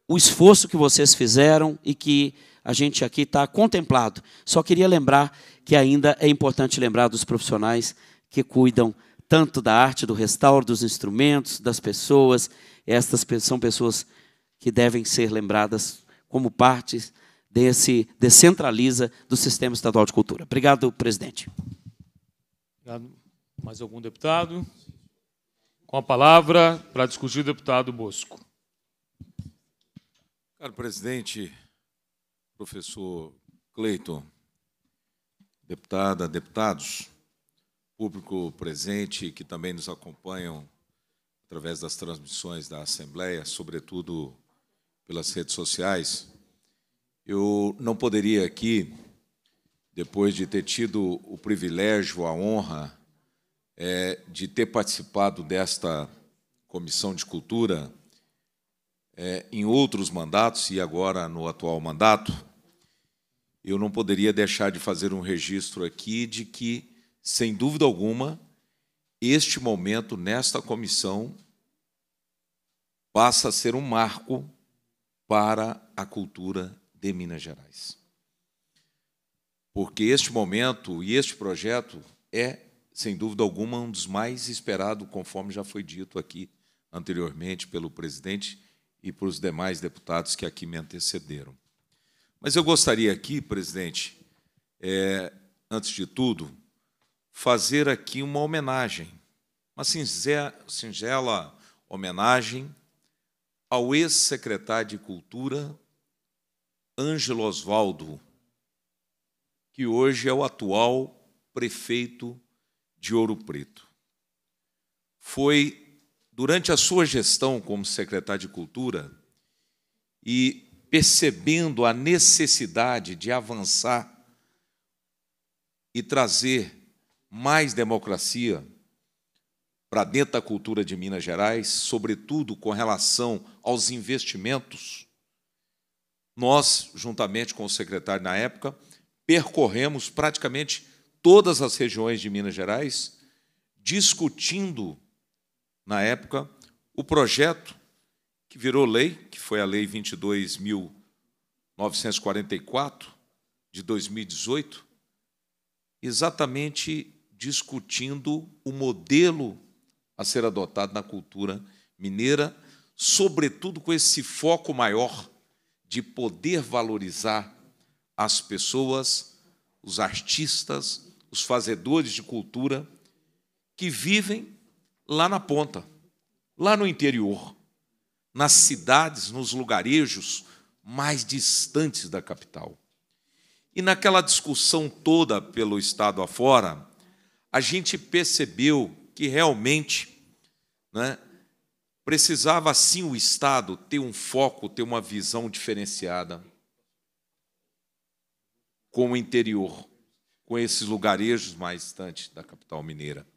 o esforço que vocês fizeram e que a gente aqui está contemplado. Só queria lembrar que ainda é importante lembrar dos profissionais que cuidam tanto da arte do restauro, dos instrumentos, das pessoas. Estas são pessoas que devem ser lembradas como partes desse descentraliza do sistema estadual de cultura. Obrigado, presidente. Obrigado. Mais algum deputado? Com a palavra para discutir o deputado Bosco. Caro presidente, professor Cleiton, deputada, deputados, público presente que também nos acompanham através das transmissões da Assembleia, sobretudo pelas redes sociais. Eu não poderia aqui, depois de ter tido o privilégio, a honra é, de ter participado desta Comissão de Cultura é, em outros mandatos e agora no atual mandato, eu não poderia deixar de fazer um registro aqui de que sem dúvida alguma, este momento nesta comissão passa a ser um marco para a cultura de Minas Gerais. Porque este momento e este projeto é, sem dúvida alguma, um dos mais esperados, conforme já foi dito aqui anteriormente pelo presidente e pelos demais deputados que aqui me antecederam. Mas eu gostaria aqui, presidente, é, antes de tudo, fazer aqui uma homenagem, uma singela homenagem ao ex-secretário de Cultura, Ângelo Osvaldo, que hoje é o atual prefeito de Ouro Preto. Foi durante a sua gestão como secretário de Cultura e percebendo a necessidade de avançar e trazer mais democracia para dentro da cultura de Minas Gerais, sobretudo com relação aos investimentos, nós, juntamente com o secretário na época, percorremos praticamente todas as regiões de Minas Gerais, discutindo, na época, o projeto que virou lei, que foi a Lei 22.944, de 2018, exatamente discutindo o modelo a ser adotado na cultura mineira, sobretudo com esse foco maior de poder valorizar as pessoas, os artistas, os fazedores de cultura que vivem lá na ponta, lá no interior, nas cidades, nos lugarejos mais distantes da capital. E naquela discussão toda pelo estado afora, a gente percebeu que realmente né, precisava sim o Estado ter um foco, ter uma visão diferenciada com o interior, com esses lugarejos mais distantes da capital mineira.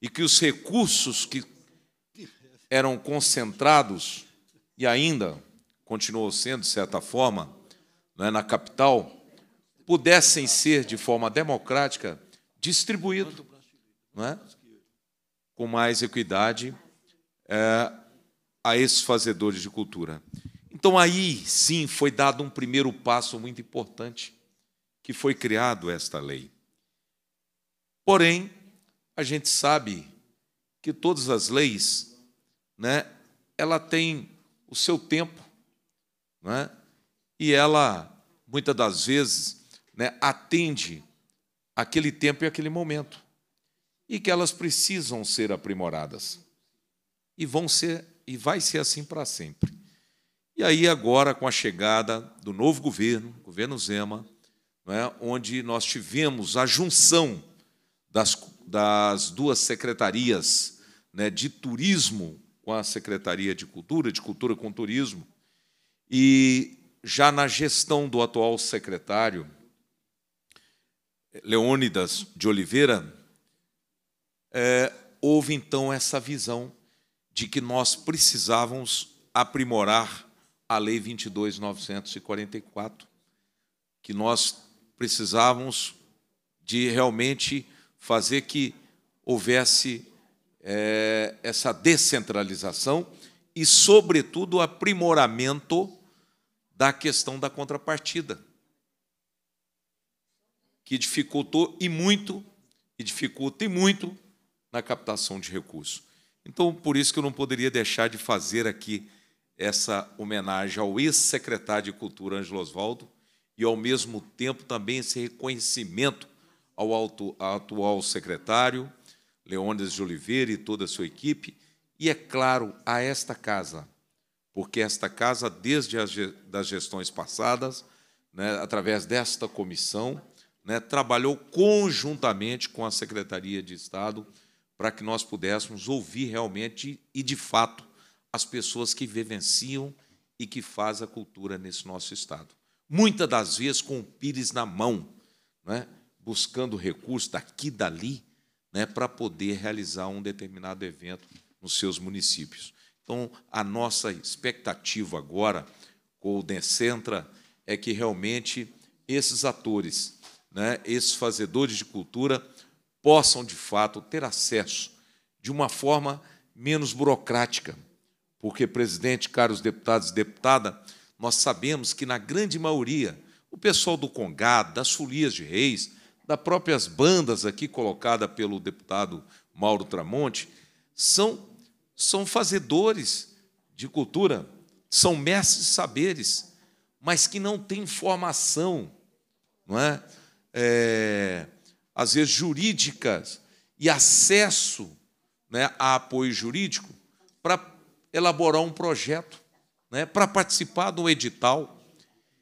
E que os recursos que eram concentrados e ainda continuou sendo, de certa forma, né, na capital, pudessem ser, de forma democrática, distribuídos é? com mais equidade é, a esses fazedores de cultura. Então, aí sim foi dado um primeiro passo muito importante, que foi criado esta lei. Porém, a gente sabe que todas as leis, né, ela tem o seu tempo, né, e ela, muitas das vezes, né, atende aquele tempo e aquele momento e que elas precisam ser aprimoradas. E vão ser e vai ser assim para sempre. E aí agora com a chegada do novo governo, governo Zema, é? onde nós tivemos a junção das, das duas secretarias né, de turismo com a Secretaria de Cultura, de Cultura com Turismo, e já na gestão do atual secretário, Leônidas de Oliveira, é, houve então essa visão de que nós precisávamos aprimorar a Lei 22.944, que nós precisávamos de realmente fazer que houvesse é, essa descentralização e, sobretudo, o aprimoramento da questão da contrapartida, que dificultou e muito, e dificulta e muito na captação de recursos. Então, por isso que eu não poderia deixar de fazer aqui essa homenagem ao ex-secretário de Cultura, Ângelo Oswaldo, e, ao mesmo tempo, também esse reconhecimento ao atual secretário, Leônidas de Oliveira e toda a sua equipe, e, é claro, a esta casa, porque esta casa, desde as das gestões passadas, né, através desta comissão, né, trabalhou conjuntamente com a Secretaria de Estado para que nós pudéssemos ouvir realmente e, de fato, as pessoas que vivenciam e que fazem a cultura nesse nosso Estado. Muitas das vezes com o pires na mão, né, buscando recursos daqui e dali né, para poder realizar um determinado evento nos seus municípios. Então, a nossa expectativa agora com o Decentra é que realmente esses atores, né, esses fazedores de cultura, possam de fato ter acesso de uma forma menos burocrática. Porque, presidente, caros deputados e deputada, nós sabemos que, na grande maioria, o pessoal do Congado, das Folias de Reis, das próprias bandas aqui colocada pelo deputado Mauro Tramonte, são, são fazedores de cultura, são mestres de saberes, mas que não têm formação, não é? é às vezes jurídicas e acesso né, a apoio jurídico para elaborar um projeto, né, para participar de um edital.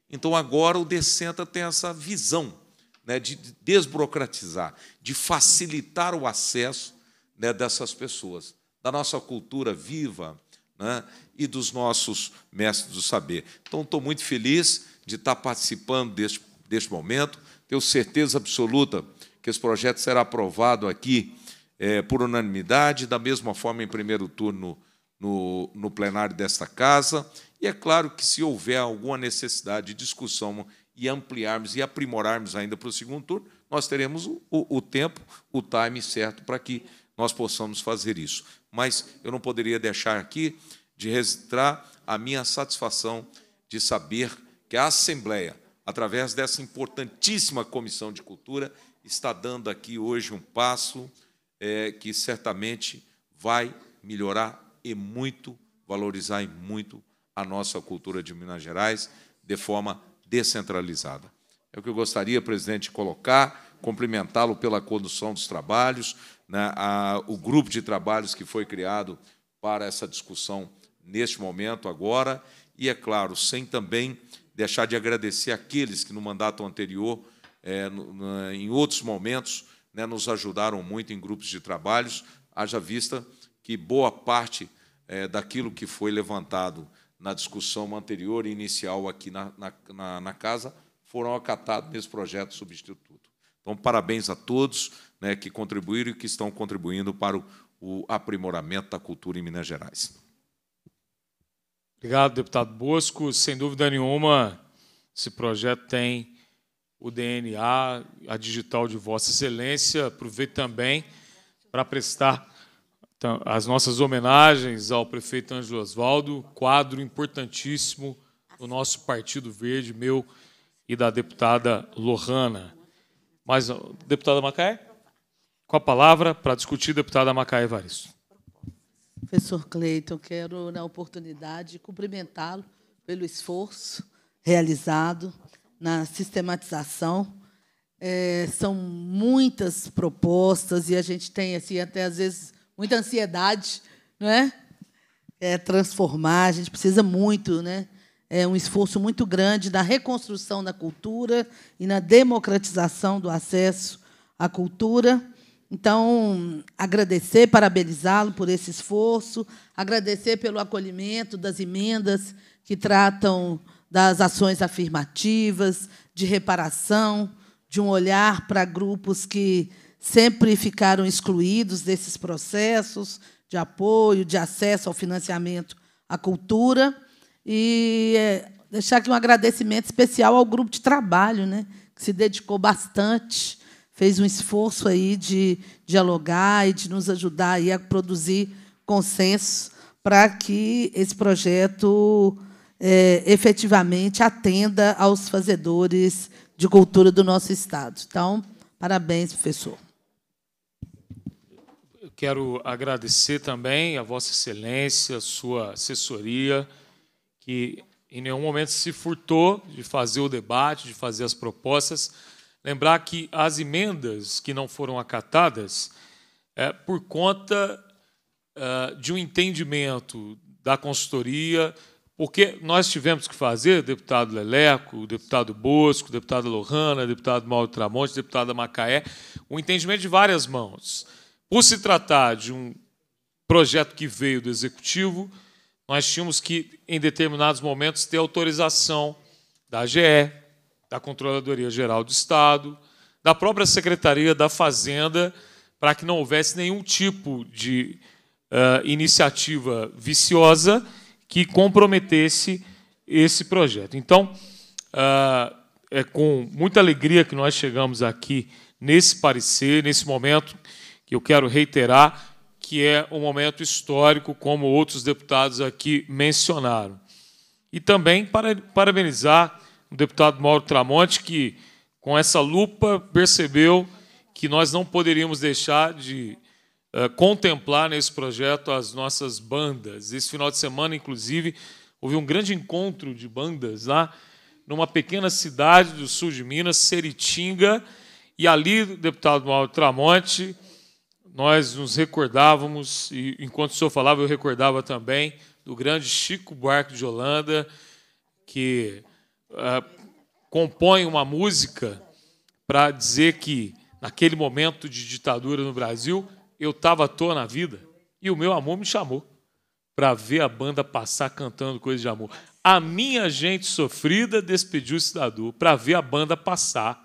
Então, agora o Decenta tem essa visão né, de desburocratizar, de facilitar o acesso né, dessas pessoas, da nossa cultura viva né, e dos nossos mestres do saber. Então, estou muito feliz de estar tá participando deste, deste momento, tenho certeza absoluta que esse projeto será aprovado aqui é, por unanimidade, da mesma forma em primeiro turno no, no plenário desta casa. E é claro que, se houver alguma necessidade de discussão e ampliarmos e aprimorarmos ainda para o segundo turno, nós teremos o, o, o tempo, o time certo para que nós possamos fazer isso. Mas eu não poderia deixar aqui de registrar a minha satisfação de saber que a Assembleia, através dessa importantíssima Comissão de Cultura, está dando aqui hoje um passo é, que certamente vai melhorar e muito, valorizar e muito a nossa cultura de Minas Gerais de forma descentralizada. É o que eu gostaria, presidente, de colocar, cumprimentá-lo pela condução dos trabalhos, né, a, o grupo de trabalhos que foi criado para essa discussão neste momento, agora, e, é claro, sem também deixar de agradecer aqueles que no mandato anterior é, em outros momentos, né, nos ajudaram muito em grupos de trabalhos, haja vista que boa parte é, daquilo que foi levantado na discussão anterior e inicial aqui na, na, na casa foram acatados nesse projeto substituto. Então, parabéns a todos né, que contribuíram e que estão contribuindo para o, o aprimoramento da cultura em Minas Gerais. Obrigado, deputado Bosco. Sem dúvida nenhuma, esse projeto tem o DNA, a digital de Vossa Excelência. Aproveito também para prestar as nossas homenagens ao prefeito Ângelo Osvaldo, quadro importantíssimo do nosso Partido Verde, meu e da deputada Lohana. Mas, deputada Macaé, com a palavra para discutir, deputada Macaé Evaristo. Professor Cleiton, quero, na oportunidade, cumprimentá-lo pelo esforço realizado na sistematização. É, são muitas propostas e a gente tem assim até às vezes muita ansiedade, não é? é transformar, a gente precisa muito, né? É um esforço muito grande na reconstrução da cultura e na democratização do acesso à cultura. Então, agradecer, parabenizá-lo por esse esforço, agradecer pelo acolhimento das emendas que tratam das ações afirmativas, de reparação, de um olhar para grupos que sempre ficaram excluídos desses processos de apoio, de acesso ao financiamento à cultura. E é, deixar aqui um agradecimento especial ao grupo de trabalho, né, que se dedicou bastante, fez um esforço aí de dialogar e de nos ajudar aí a produzir consenso para que esse projeto é, efetivamente atenda aos fazedores de cultura do nosso Estado. Então, parabéns, professor. Eu quero agradecer também a Vossa Excelência, a sua assessoria, que em nenhum momento se furtou de fazer o debate, de fazer as propostas. Lembrar que as emendas que não foram acatadas, é, por conta é, de um entendimento da consultoria, porque nós tivemos que fazer, deputado Leleco, deputado Bosco, deputado Lohana, deputado Mauro Tramonte, deputada Macaé, um entendimento de várias mãos. Por se tratar de um projeto que veio do Executivo, nós tínhamos que, em determinados momentos, ter autorização da AGE, da Controladoria Geral do Estado, da própria Secretaria da Fazenda, para que não houvesse nenhum tipo de uh, iniciativa viciosa que comprometesse esse projeto. Então, ah, é com muita alegria que nós chegamos aqui nesse parecer, nesse momento, que eu quero reiterar que é um momento histórico, como outros deputados aqui mencionaram. E também para parabenizar o deputado Mauro Tramonte, que com essa lupa percebeu que nós não poderíamos deixar de eh, contemplar nesse projeto as nossas bandas. Esse final de semana, inclusive, houve um grande encontro de bandas lá numa pequena cidade do sul de Minas, Seritinga, e ali, deputado Mauro Tramonte, nós nos recordávamos, e enquanto o senhor falava, eu recordava também do grande Chico Buarque de Holanda, que eh, compõe uma música para dizer que, naquele momento de ditadura no Brasil, eu estava à toa na vida e o meu amor me chamou para ver a banda passar cantando coisas de amor. A minha gente sofrida despediu-se da dor para ver a banda passar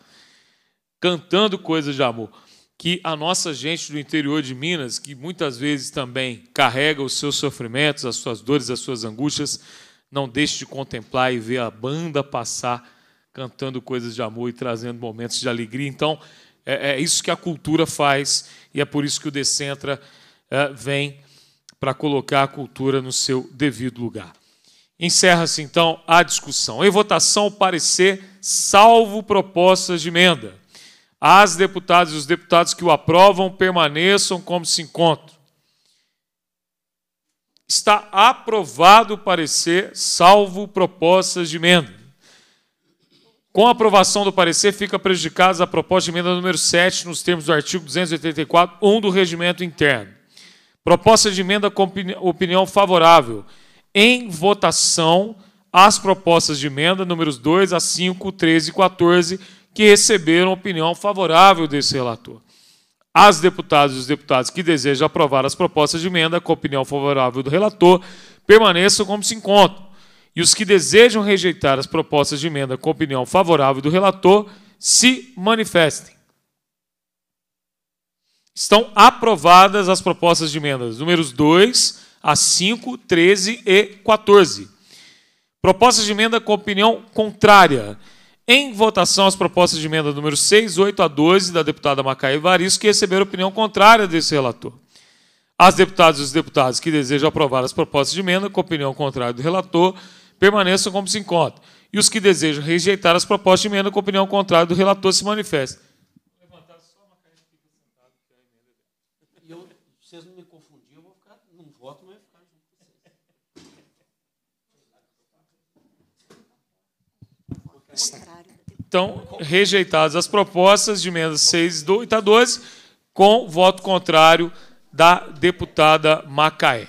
cantando coisas de amor. Que a nossa gente do interior de Minas, que muitas vezes também carrega os seus sofrimentos, as suas dores, as suas angústias, não deixe de contemplar e ver a banda passar cantando coisas de amor e trazendo momentos de alegria. Então, é, é isso que a cultura faz e é por isso que o Decentra uh, vem para colocar a cultura no seu devido lugar. Encerra-se então a discussão. Em votação, o parecer salvo propostas de emenda. As deputadas e os deputados que o aprovam permaneçam como se encontram. Está aprovado o parecer salvo propostas de emenda. Com a aprovação do parecer, fica prejudicada a proposta de emenda número 7, nos termos do artigo 284, 1 do Regimento Interno. Proposta de emenda com opinião favorável. Em votação, as propostas de emenda números 2 a 5, 13 e 14, que receberam opinião favorável desse relator. As deputadas e os deputados que desejam aprovar as propostas de emenda com opinião favorável do relator permaneçam como se encontram e os que desejam rejeitar as propostas de emenda com opinião favorável do relator se manifestem. Estão aprovadas as propostas de emendas números 2 a 5, 13 e 14. Propostas de emenda com opinião contrária. Em votação, as propostas de emenda número 6, 8 a 12 da deputada Macaia Evaristo, que receberam opinião contrária desse relator. As deputadas e os deputados que desejam aprovar as propostas de emenda, com opinião contrária do relator, permaneçam como se encontram. E os que desejam rejeitar as propostas de emenda com opinião contrária do relator se manifestem. Vou levantar só a que sentada, é emenda vocês não me confundirem, eu vou ficar, não voto, mas eu vou ficar junto com vocês. Então, rejeitadas as propostas de emenda 6 e 12, tá com voto contrário da deputada Macaé.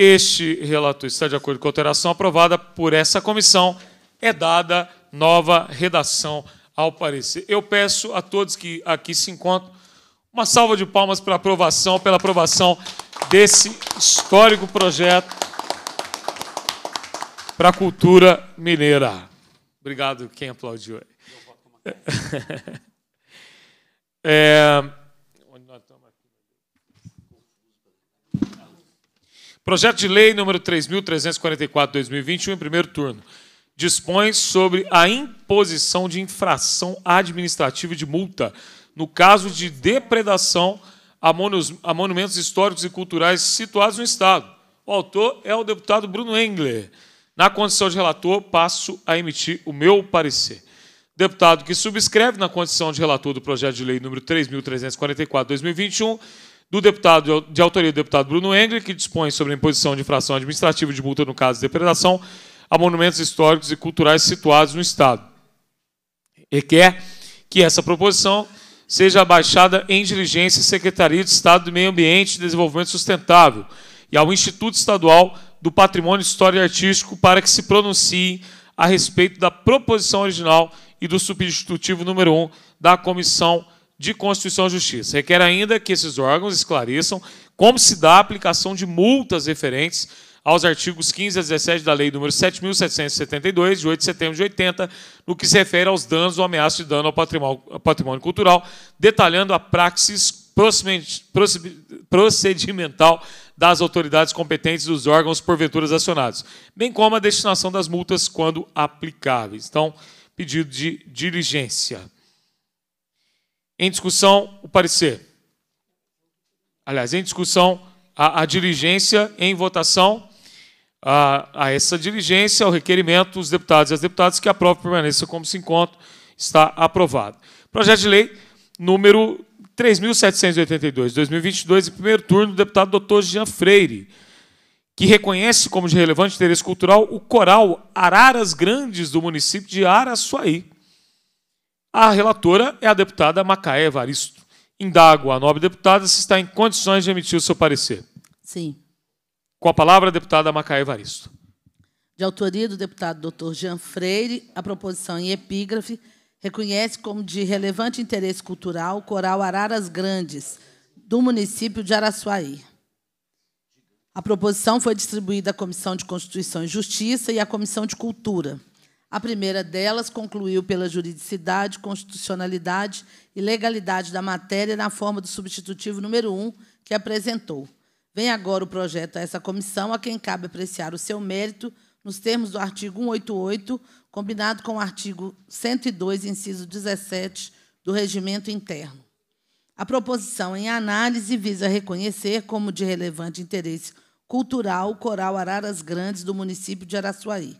Este relator está de acordo com a alteração aprovada por essa comissão. É dada nova redação ao parecer. Eu peço a todos que aqui se encontram uma salva de palmas para aprovação, pela aprovação desse histórico projeto para a cultura mineira. Obrigado quem aplaudiu. <laughs> É, Projeto de Lei número 3.344, 2021, em primeiro turno, dispõe sobre a imposição de infração administrativa de multa no caso de depredação a, a monumentos históricos e culturais situados no Estado. O autor é o deputado Bruno Engler. Na condição de relator, passo a emitir o meu parecer. Deputado que subscreve na condição de relator do projeto de lei número 3.344, 2021, do deputado de autoria do deputado Bruno Engle que dispõe sobre a imposição de infração administrativa de multa no caso de depredação a monumentos históricos e culturais situados no Estado. Requer que essa proposição seja abaixada em diligência à Secretaria de Estado do Meio Ambiente e Desenvolvimento Sustentável e ao Instituto Estadual do Patrimônio Histórico e Artístico para que se pronuncie a respeito da proposição original e do substitutivo número 1 da comissão de Constituição e Justiça. Requer ainda que esses órgãos esclareçam como se dá a aplicação de multas referentes aos artigos 15 a 17 da Lei nº 7.772, de 8 de setembro de 80, no que se refere aos danos ou ameaça de dano ao patrimônio, ao patrimônio cultural, detalhando a praxis procedimental das autoridades competentes dos órgãos porventuras acionados, bem como a destinação das multas quando aplicáveis. Então, pedido de diligência. Em discussão, o parecer. Aliás, em discussão, a, a diligência, em votação, a, a, essa diligência, o requerimento, os deputados e as deputadas que aprova permaneça como se encontra. Está aprovado. Projeto de lei número 3.782, 2022, em primeiro turno, do deputado doutor Jean Freire, que reconhece como de relevante interesse cultural o coral Araras Grandes do município de Araçuaí. A relatora é a deputada Macaé Evaristo. Indago a nobre deputada se está em condições de emitir o seu parecer. Sim. Com a palavra, a deputada Macaé Evaristo. De autoria do deputado doutor Jean Freire, a proposição em epígrafe reconhece como de relevante interesse cultural o coral Araras Grandes, do município de Araçuaí. A proposição foi distribuída à Comissão de Constituição e Justiça e à Comissão de Cultura. A primeira delas concluiu pela juridicidade, constitucionalidade e legalidade da matéria na forma do substitutivo número 1 que apresentou. Vem agora o projeto a essa comissão, a quem cabe apreciar o seu mérito nos termos do artigo 188, combinado com o artigo 102, inciso 17 do regimento interno. A proposição em análise visa reconhecer como de relevante interesse cultural o coral Araras Grandes do município de Araçuaí.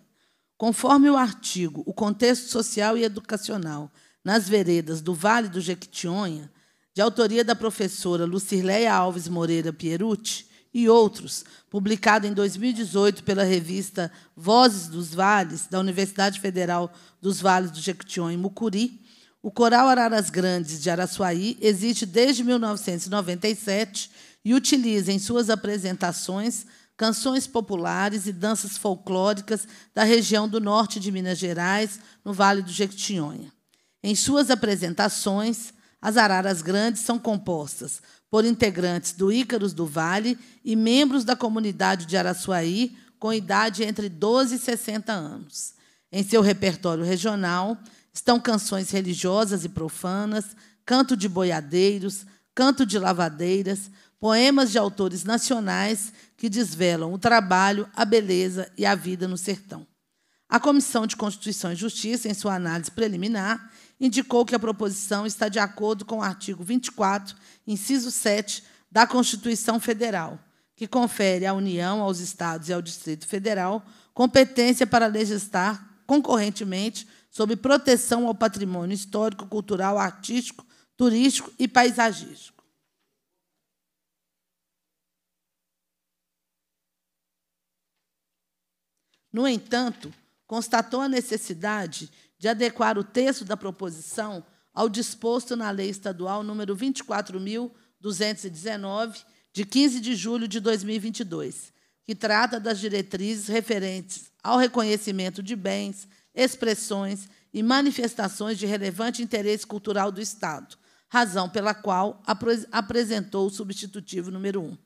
Conforme o artigo, o contexto social e educacional nas veredas do Vale do Jequitinhonha, de autoria da professora Lucirleia Alves Moreira Pierucci e outros, publicado em 2018 pela revista Vozes dos Vales, da Universidade Federal dos Vales do Jequitinhonha e Mucuri, o Coral Araras Grandes de Araçuaí existe desde 1997 e utiliza em suas apresentações canções populares e danças folclóricas da região do norte de Minas Gerais, no Vale do Jequitinhonha. Em suas apresentações, as araras grandes são compostas por integrantes do Ícaros do Vale e membros da comunidade de Araçuaí com idade entre 12 e 60 anos. Em seu repertório regional estão canções religiosas e profanas, canto de boiadeiros, canto de lavadeiras, poemas de autores nacionais que desvelam o trabalho, a beleza e a vida no sertão. A Comissão de Constituição e Justiça, em sua análise preliminar, indicou que a proposição está de acordo com o artigo 24, inciso 7 da Constituição Federal, que confere à União, aos Estados e ao Distrito Federal competência para legislar concorrentemente sobre proteção ao patrimônio histórico, cultural, artístico, turístico e paisagístico. No entanto, constatou a necessidade de adequar o texto da proposição ao disposto na Lei Estadual número 24.219, de 15 de julho de 2022, que trata das diretrizes referentes ao reconhecimento de bens, expressões e manifestações de relevante interesse cultural do Estado, razão pela qual apresentou o substitutivo número 1.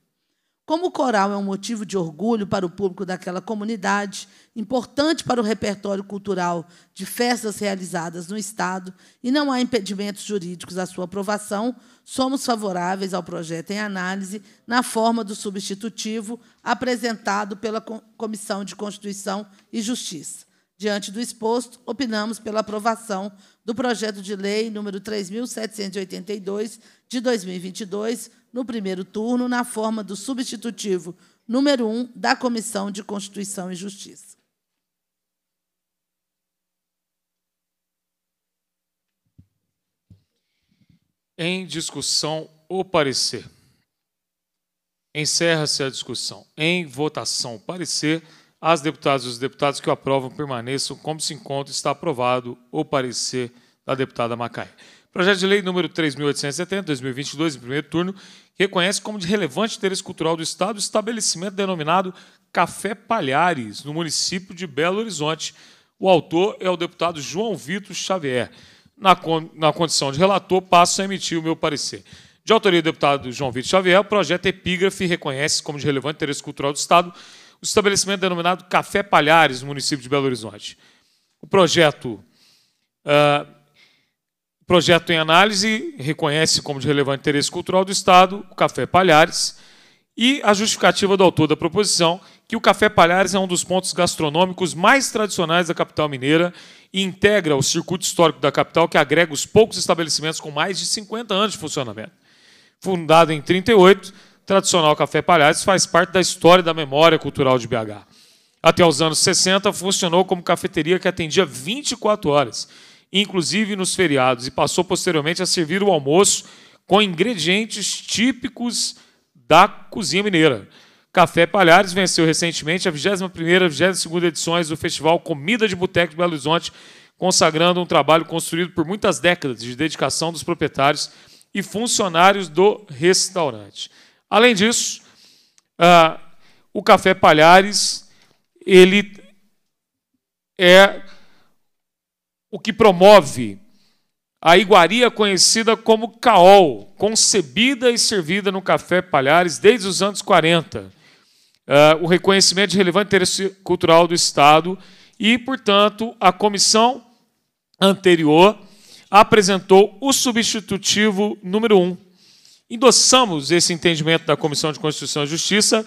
Como o coral é um motivo de orgulho para o público daquela comunidade, importante para o repertório cultural de festas realizadas no Estado e não há impedimentos jurídicos à sua aprovação, somos favoráveis ao projeto em análise na forma do substitutivo apresentado pela Comissão de Constituição e Justiça. Diante do exposto, opinamos pela aprovação do projeto de lei número 3782 de 2022 no primeiro turno na forma do substitutivo número 1 um da Comissão de Constituição e Justiça. Em discussão, o parecer. Encerra-se a discussão. Em votação, parecer. As deputadas e os deputados que o aprovam permaneçam como se encontra. Está aprovado o parecer da deputada Macaé. Projeto de Lei número 3.870, 2022, em primeiro turno, reconhece como de relevante interesse cultural do Estado o estabelecimento denominado Café Palhares, no município de Belo Horizonte. O autor é o deputado João Vitor Xavier. Na, con na condição de relator, passo a emitir o meu parecer. De autoria do deputado João Vitor Xavier, o projeto é Epígrafe reconhece como de relevante interesse cultural do Estado o estabelecimento denominado Café Palhares, no município de Belo Horizonte. O projeto uh, Projeto em análise reconhece como de relevante interesse cultural do Estado o Café Palhares e a justificativa do autor da proposição que o Café Palhares é um dos pontos gastronômicos mais tradicionais da capital mineira e integra o circuito histórico da capital que agrega os poucos estabelecimentos com mais de 50 anos de funcionamento. Fundado em 38, o tradicional Café Palhares faz parte da história da memória cultural de BH. Até os anos 60, funcionou como cafeteria que atendia 24 horas inclusive nos feriados, e passou posteriormente a servir o almoço com ingredientes típicos da cozinha mineira. Café Palhares venceu recentemente a 21ª e 22ª edições do Festival Comida de Boteco de Belo Horizonte, consagrando um trabalho construído por muitas décadas de dedicação dos proprietários e funcionários do restaurante. Além disso, uh, o Café Palhares ele é o que promove a iguaria conhecida como caol, concebida e servida no Café Palhares desde os anos 40. Uh, ah, o reconhecimento de relevante interesse cultural do Estado e, portanto, a comissão anterior apresentou o substitutivo número 1. Um. Endossamos esse entendimento da Comissão de Constituição e Justiça,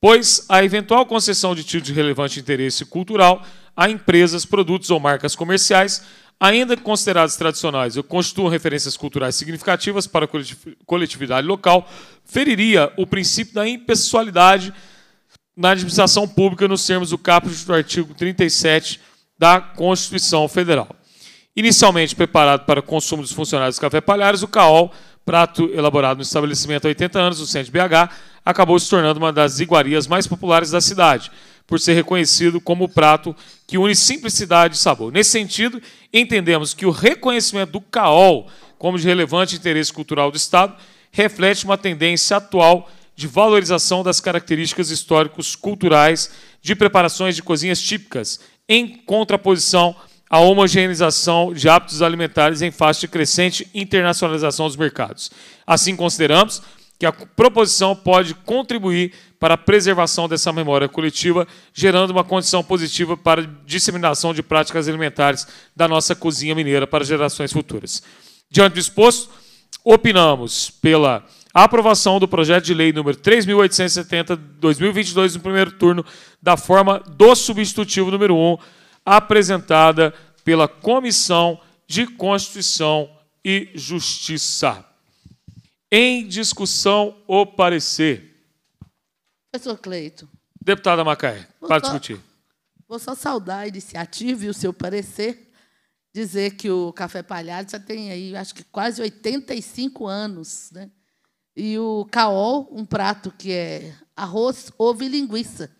pois a eventual concessão de título de relevante interesse cultural a empresas, produtos ou marcas comerciais, ainda considerados tradicionais ou constituam referências culturais significativas para a coletividade local, feriria o princípio da impessoalidade na administração pública nos termos do caput do artigo 37 da Constituição Federal. Inicialmente preparado para consumo dos funcionários dos Café Palhares, o CAOL, prato elaborado no estabelecimento há 80 anos, no centro de BH, acabou se tornando uma das iguarias mais populares da cidade, por ser reconhecido como o prato que une simplicidade e sabor. Nesse sentido, entendemos que o reconhecimento do CAOL como de relevante interesse cultural do Estado reflete uma tendência atual de valorização das características históricos culturais de preparações de cozinhas típicas, em contraposição à homogeneização de hábitos alimentares em faixa de crescente internacionalização dos mercados. Assim, consideramos que a proposição pode contribuir para a preservação dessa memória coletiva, gerando uma condição positiva para a disseminação de práticas alimentares da nossa cozinha mineira para gerações futuras. Diante do exposto, opinamos pela aprovação do projeto de lei número 3870/2022 no primeiro turno, da forma do substitutivo número 1, apresentada pela Comissão de Constituição e Justiça em discussão o parecer. Professor Cleito. Deputada Macaé, para discutir. Vou só saudar a iniciativa e o seu parecer, dizer que o Café Palhado já tem aí, acho que quase 85 anos, né? E o caol, um prato que é arroz, ovo e linguiça.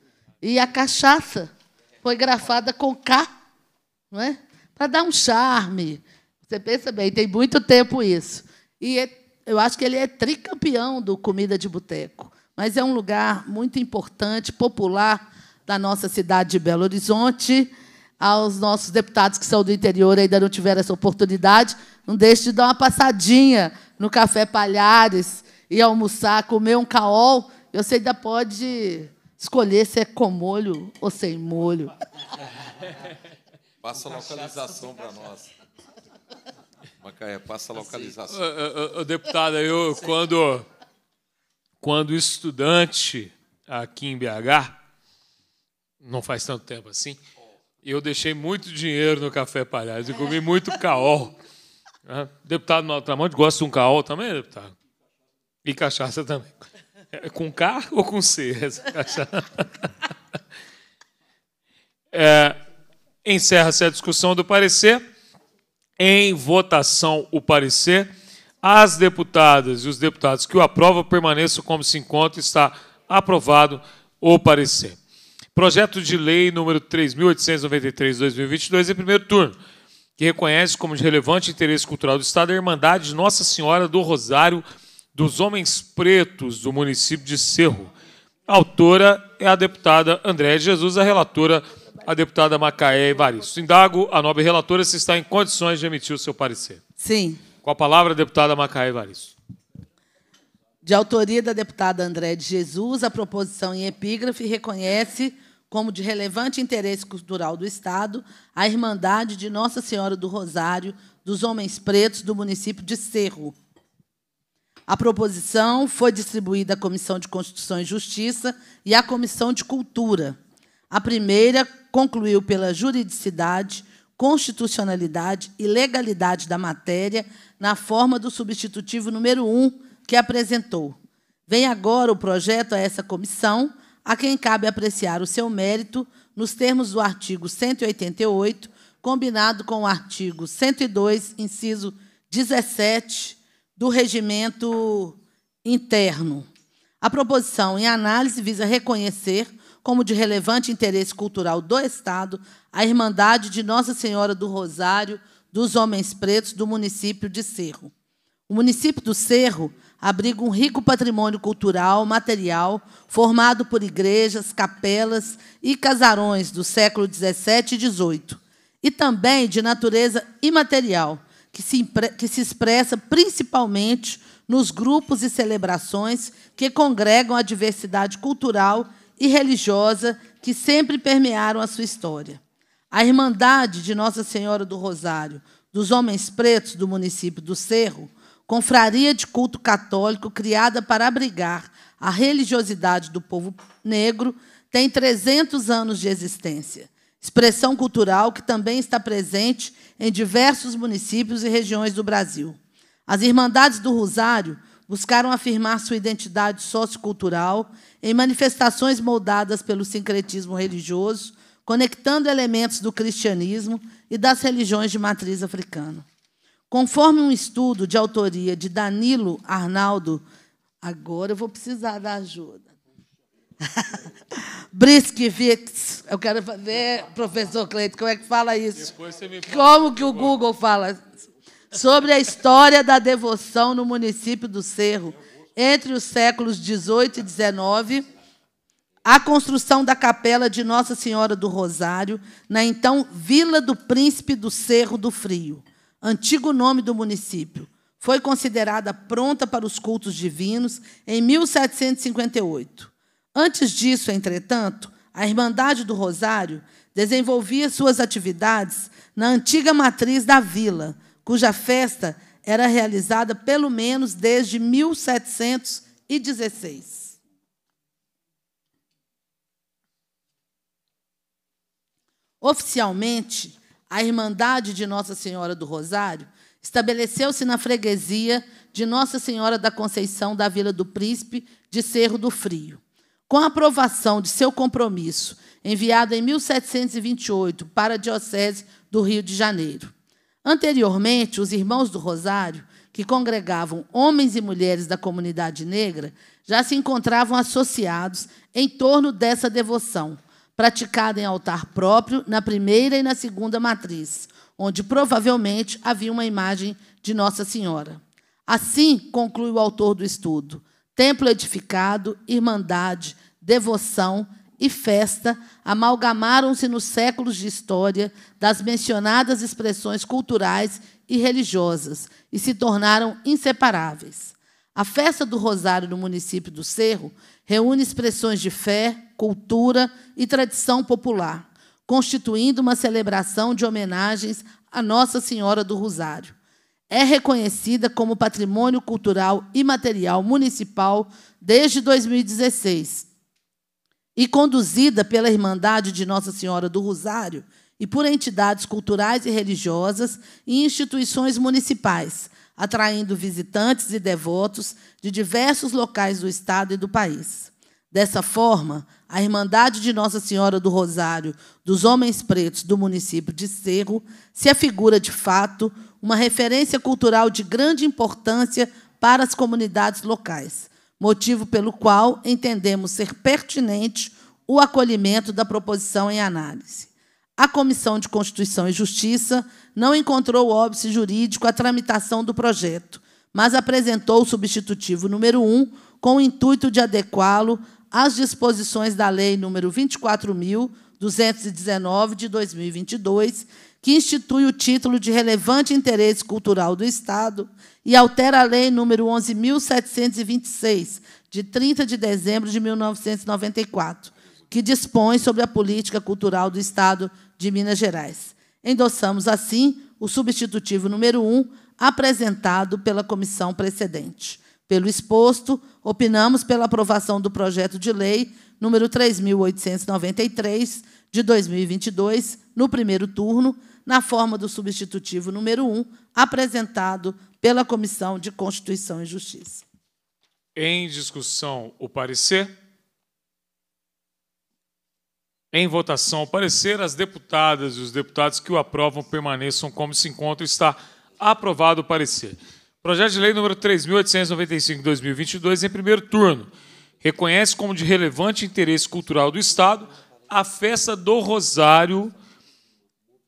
E a cachaça foi grafada com K, não é? Para dar um charme. Você pensa bem, tem muito tempo isso. E é eu acho que ele é tricampeão do Comida de Boteco, mas é um lugar muito importante, popular da nossa cidade de Belo Horizonte. Aos nossos deputados que são do interior ainda não tiveram essa oportunidade, não deixe de dar uma passadinha no Café Palhares e almoçar, comer um caol. Você ainda pode escolher se é com molho ou sem molho. Passa a localização para nós. Macaé, passa a assim, localização. Assim. Deputada, eu, quando, quando estudante aqui em BH, não faz tanto tempo assim, eu deixei muito dinheiro no Café Palhares e comi muito caol. Ah, deputado Naltramonte, gosta de um caol também, deputado? E cachaça também. É com K ou com C essa cachaça? <laughs> É, Encerra-se a discussão do parecer em votação o parecer. As deputadas e os deputados que o aprovam permaneçam como se encontra. Está aprovado o parecer. Projeto de lei número 3.893-2022, em primeiro turno, que reconhece como de relevante interesse cultural do Estado a Irmandade Nossa Senhora do Rosário dos Homens Pretos do município de Cerro. A autora é a deputada André Jesus, a relatora a deputada Macaé Evaristo. Indago a nobre relatora se está em condições de emitir o seu parecer. Sim. Com a palavra, a deputada Macaé Evaristo. De autoria da deputada André de Jesus, a proposição em epígrafe reconhece como de relevante interesse cultural do Estado a Irmandade de Nossa Senhora do Rosário dos Homens Pretos do município de Cerro. A proposição foi distribuída à Comissão de Constituição e Justiça e à Comissão de Cultura. A primeira concluiu pela juridicidade, constitucionalidade e legalidade da matéria na forma do substitutivo número 1 que apresentou. Vem agora o projeto a essa comissão, a quem cabe apreciar o seu mérito nos termos do artigo 188, combinado com o artigo 102, inciso 17 do regimento interno. A proposição em análise visa reconhecer como de relevante interesse cultural do Estado, a Irmandade de Nossa Senhora do Rosário dos Homens Pretos do município de Cerro. O município do Cerro abriga um rico patrimônio cultural, material, formado por igrejas, capelas e casarões do século XVII e XVIII, e também de natureza imaterial, que se, que se expressa principalmente nos grupos e celebrações que congregam a diversidade cultural e religiosa que sempre permearam a sua história. A Irmandade de Nossa Senhora do Rosário dos Homens Pretos do município do Cerro, confraria de culto católico criada para abrigar a religiosidade do povo negro, tem 300 anos de existência. Expressão cultural que também está presente em diversos municípios e regiões do Brasil. As Irmandades do Rosário buscaram afirmar sua identidade sociocultural em manifestações moldadas pelo sincretismo religioso, conectando elementos do cristianismo e das religiões de matriz africana. Conforme um estudo de autoria de Danilo Arnaldo, agora eu vou precisar da ajuda. <laughs> Briskvitz, eu quero ver, professor Cleito, como é que fala isso? Como que o Google fala? sobre a história da devoção no município do Cerro entre os séculos 18 e 19, a construção da capela de Nossa Senhora do Rosário na então Vila do Príncipe do Cerro do Frio, antigo nome do município. Foi considerada pronta para os cultos divinos em 1758. Antes disso, entretanto, a Irmandade do Rosário desenvolvia suas atividades na antiga matriz da vila, cuja festa era realizada pelo menos desde 1716. Oficialmente, a Irmandade de Nossa Senhora do Rosário estabeleceu-se na freguesia de Nossa Senhora da Conceição da Vila do Príncipe de Cerro do Frio. Com a aprovação de seu compromisso, enviado em 1728 para a Diocese do Rio de Janeiro, Anteriormente, os irmãos do Rosário, que congregavam homens e mulheres da comunidade negra, já se encontravam associados em torno dessa devoção, praticada em altar próprio na primeira e na segunda matriz, onde provavelmente havia uma imagem de Nossa Senhora. Assim conclui o autor do estudo: templo edificado, irmandade, devoção e festa amalgamaram-se nos séculos de história das mencionadas expressões culturais e religiosas e se tornaram inseparáveis. A festa do Rosário no município do Cerro reúne expressões de fé, cultura e tradição popular, constituindo uma celebração de homenagens a Nossa Senhora do Rosário. É reconhecida como patrimônio cultural imaterial municipal desde 2016 e conduzida pela Irmandade de Nossa Senhora do Rosário e por entidades culturais e religiosas e instituições municipais, atraindo visitantes e devotos de diversos locais do estado e do país. Dessa forma, a Irmandade de Nossa Senhora do Rosário dos Homens Pretos do município de Cerro se afigura, de fato, uma referência cultural de grande importância para as comunidades locais motivo pelo qual entendemos ser pertinente o acolhimento da proposição em análise. A Comissão de Constituição e Justiça não encontrou óbice jurídico à tramitação do projeto, mas apresentou o substitutivo número 1 com o intuito de adequá-lo às disposições da Lei nº 24.219, de 2022, que institui o título de relevante interesse cultural do Estado e altera a Lei Número 11.726, de 30 de dezembro de 1994, que dispõe sobre a política cultural do Estado de Minas Gerais. Endossamos, assim, o substitutivo número 1, apresentado pela comissão precedente. Pelo exposto, opinamos pela aprovação do projeto de lei número 3.893, de 2022, no primeiro turno, na forma do substitutivo número 1, apresentado pela Comissão de Constituição e Justiça. Em discussão, o parecer. Em votação, o parecer. As deputadas e os deputados que o aprovam permaneçam como se encontram. Está aprovado o parecer. Projeto de lei número 3.895-2022, em primeiro turno. Reconhece como de relevante interesse cultural do Estado a festa do Rosário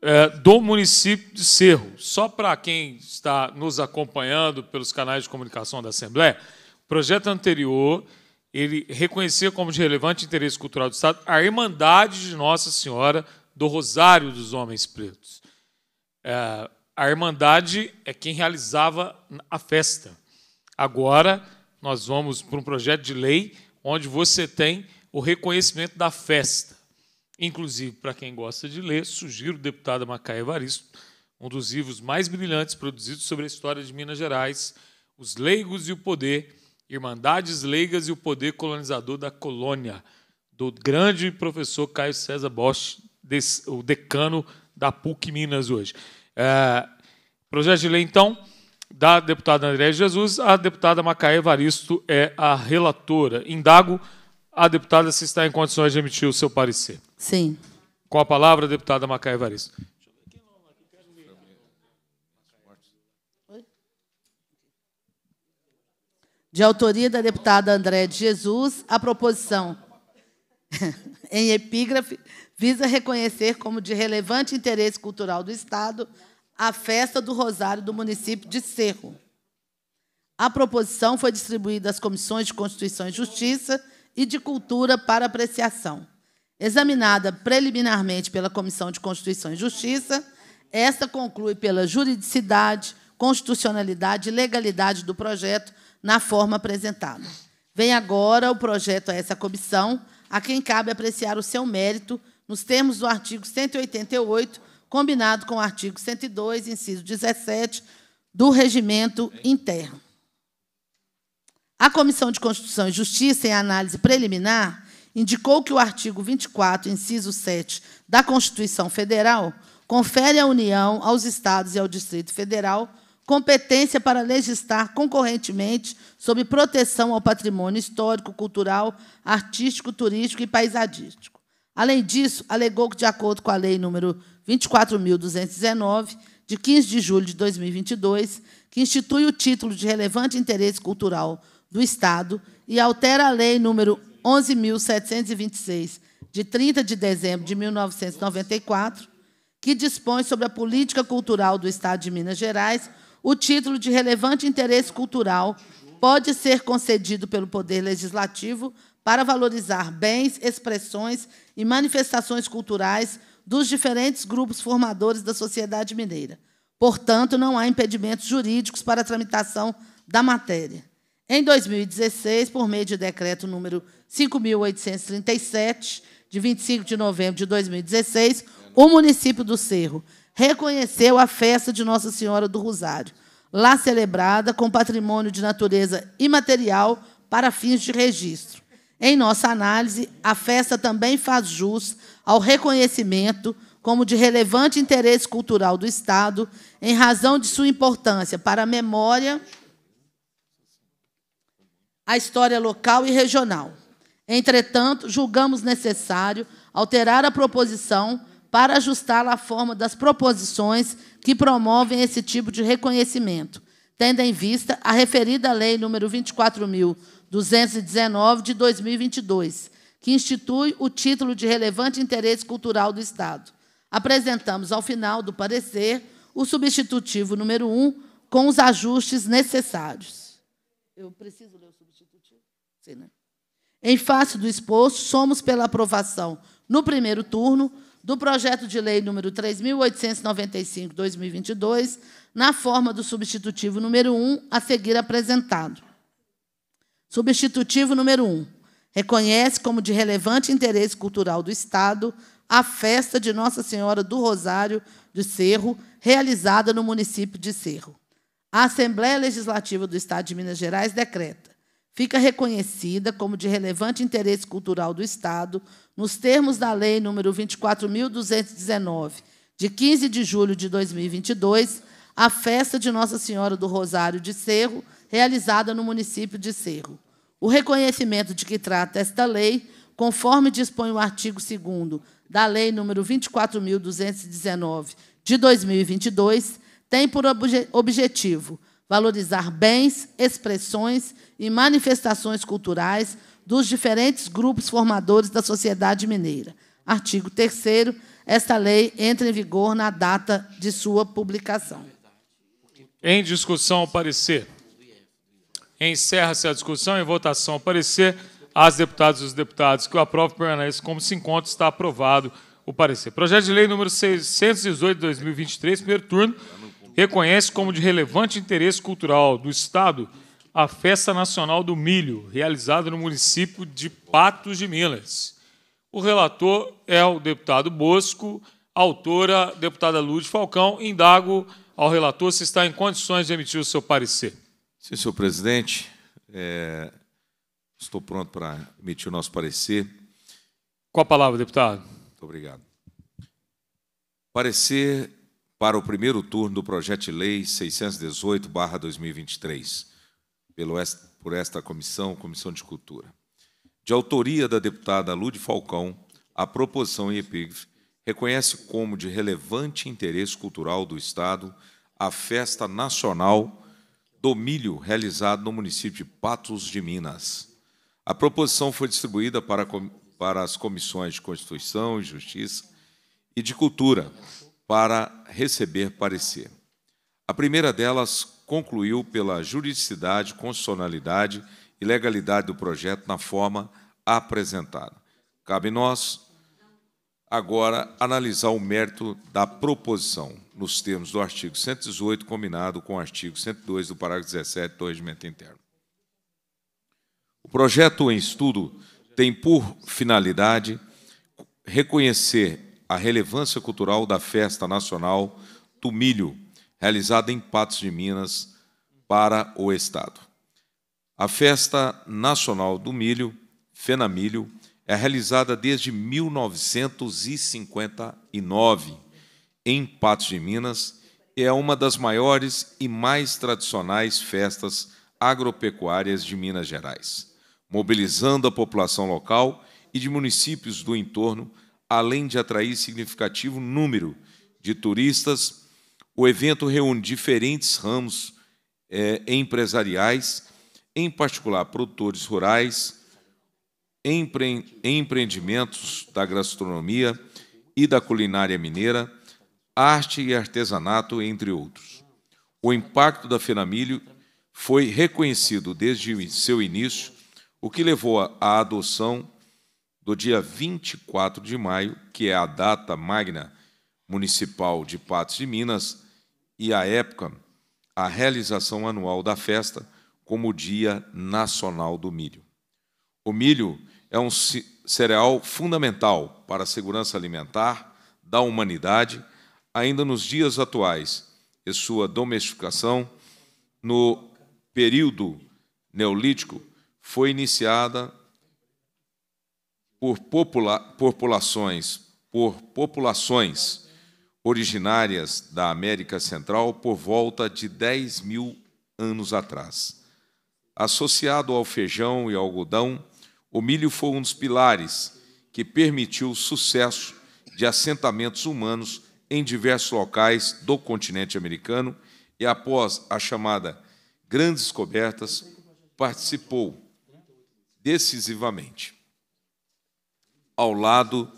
é, do município de Cerro. Só para quem está nos acompanhando pelos canais de comunicação da Assembleia, o projeto anterior ele reconhecia como de relevante interesse cultural do Estado a Irmandade de Nossa Senhora do Rosário dos Homens Pretos. É, a Irmandade é quem realizava a festa. Agora, nós vamos para um projeto de lei onde você tem o reconhecimento da festa. Inclusive, para quem gosta de ler, sugiro o deputado Macaia Evaristo, um dos livros mais brilhantes produzidos sobre a história de Minas Gerais, Os Leigos e o Poder, Irmandades Leigas e o Poder Colonizador da Colônia, do grande professor Caio César Bosch, o decano da PUC Minas hoje. É, projeto de lei, então, da deputada Andréa Jesus, a deputada Macaé Evaristo é a relatora. Indago a deputada se está em condições de emitir o seu parecer. Sim. Com a palavra, a deputada Macaia Evaristo. De autoria da deputada André de Jesus, a proposição, <laughs> em epígrafe, visa reconhecer como de relevante interesse cultural do Estado a festa do Rosário do município de Cerro. A proposição foi distribuída às comissões de Constituição e Justiça e de Cultura para apreciação. Examinada preliminarmente pela Comissão de Constituição e Justiça, esta conclui pela juridicidade, constitucionalidade e legalidade do projeto na forma apresentada. Vem agora o projeto a essa comissão, a quem cabe apreciar o seu mérito nos termos do artigo 188, combinado com o artigo 102, inciso 17, do regimento interno. A Comissão de Constituição e Justiça, em análise preliminar, indicou que o artigo 24, inciso 7 da Constituição Federal confere à União, aos Estados e ao Distrito Federal competência para legislar concorrentemente sobre proteção ao patrimônio histórico, cultural, artístico, turístico e paisagístico. Além disso, alegou que, de acordo com a Lei nº 24.219, de 15 de julho de 2022, que institui o título de relevante interesse cultural do Estado e altera a Lei nº 11.726, de 30 de dezembro de 1994, que dispõe sobre a política cultural do Estado de Minas Gerais, o título de relevante interesse cultural pode ser concedido pelo Poder Legislativo para valorizar bens, expressões e manifestações culturais dos diferentes grupos formadores da sociedade mineira. Portanto, não há impedimentos jurídicos para a tramitação da matéria. Em 2016, por meio de decreto número 5.837, de 25 de novembro de 2016, o município do Cerro reconheceu a festa de Nossa Senhora do Rosário, lá celebrada com patrimônio de natureza imaterial para fins de registro. Em nossa análise, a festa também faz jus ao reconhecimento como de relevante interesse cultural do Estado, em razão de sua importância para a memória à história local e regional. Entretanto, julgamos necessário alterar a proposição para ajustá-la à forma das proposições que promovem esse tipo de reconhecimento, tendo em vista a referida Lei nº 24.219, de 2022, que institui o título de relevante interesse cultural do Estado. Apresentamos, ao final do parecer, o substitutivo número 1 com os ajustes necessários. Eu preciso ler né? Em face do exposto, somos pela aprovação no primeiro turno do projeto de lei número 3895/2022, na forma do substitutivo número 1 a seguir apresentado. Substitutivo número 1. Reconhece como de relevante interesse cultural do Estado a festa de Nossa Senhora do Rosário de Cerro, realizada no município de Cerro. A Assembleia Legislativa do Estado de Minas Gerais decreta fica reconhecida como de relevante interesse cultural do Estado nos termos da Lei nº 24.219, de 15 de julho de 2022, a festa de Nossa Senhora do Rosário de Cerro, realizada no município de Cerro. O reconhecimento de que trata esta lei, conforme dispõe o artigo 2 da Lei nº 24.219, de 2022, tem por obje objetivo valorizar bens, expressões e manifestações culturais dos diferentes grupos formadores da sociedade mineira. Artigo 3 esta lei entra em vigor na data de sua publicação. Em discussão, o parecer. Encerra-se a discussão. Em votação, o parecer. As deputadas e os deputados que o aprovam permanecem como se encontra. Está aprovado o parecer. Projeto de lei número 618 de 2023, primeiro turno reconhece como de relevante interesse cultural do Estado a Festa Nacional do Milho, realizada no município de Patos de Minas. O relator é o deputado Bosco, autora, deputada Luz Falcão. Indago ao relator se está em condições de emitir o seu parecer. Sim, senhor presidente. É, estou pronto para emitir o nosso parecer. Com a palavra, deputado. Muito obrigado. Parecer para o primeiro turno do projeto de lei 618/2023, por esta comissão, Comissão de Cultura. De autoria da deputada Lude Falcão, a proposição IEPIGF reconhece como de relevante interesse cultural do Estado a Festa Nacional do Milho, realizada no município de Patos de Minas. A proposição foi distribuída para, para as comissões de Constituição e Justiça e de Cultura, para receber parecer. A primeira delas concluiu pela juridicidade, constitucionalidade e legalidade do projeto na forma apresentada. Cabe nós agora analisar o mérito da proposição nos termos do artigo 118 combinado com o artigo 102 do parágrafo 17 do regimento interno. O projeto em estudo tem por finalidade reconhecer a relevância cultural da Festa Nacional do Milho, realizada em Patos de Minas, para o Estado. A Festa Nacional do Milho, FENAMILHO, é realizada desde 1959 em Patos de Minas e é uma das maiores e mais tradicionais festas agropecuárias de Minas Gerais, mobilizando a população local e de municípios do entorno além de atrair significativo número de turistas, o evento reúne diferentes ramos é, empresariais, em particular produtores rurais, empre empreendimentos da gastronomia e da culinária mineira, arte e artesanato, entre outros. O impacto da Fenamilho foi reconhecido desde seu início, o que levou à adoção do dia 24 de maio, que é a data magna municipal de Patos de Minas, e a época, a realização anual da festa como Dia Nacional do Milho. O milho é um cereal fundamental para a segurança alimentar da humanidade ainda nos dias atuais e sua domesticação no período neolítico foi iniciada por, popula populações, por populações originárias da América Central por volta de 10 mil anos atrás. Associado ao feijão e ao algodão, o milho foi um dos pilares que permitiu o sucesso de assentamentos humanos em diversos locais do continente americano e, após a chamada Grandes Descobertas, participou decisivamente ao lado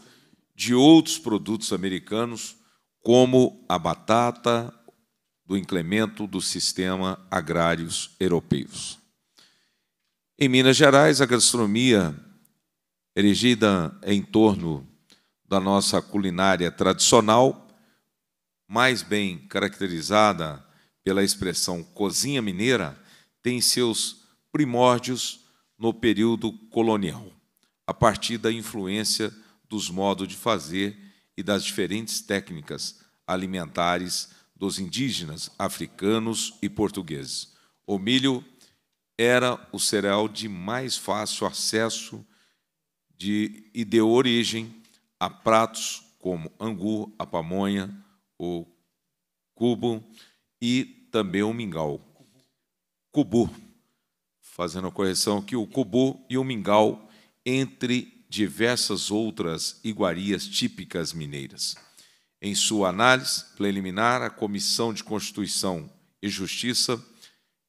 de outros produtos americanos, como a batata, do incremento do sistema agrários europeus. Em Minas Gerais, a gastronomia erigida em torno da nossa culinária tradicional, mais bem caracterizada pela expressão cozinha mineira, tem seus primórdios no período colonial a partir da influência dos modos de fazer e das diferentes técnicas alimentares dos indígenas, africanos e portugueses. O milho era o cereal de mais fácil acesso de, e deu origem a pratos como angu, a pamonha, o cubo e também o mingau. Cubu, fazendo a correção que o cubu e o mingau entre diversas outras iguarias típicas mineiras. Em sua análise preliminar, a Comissão de Constituição e Justiça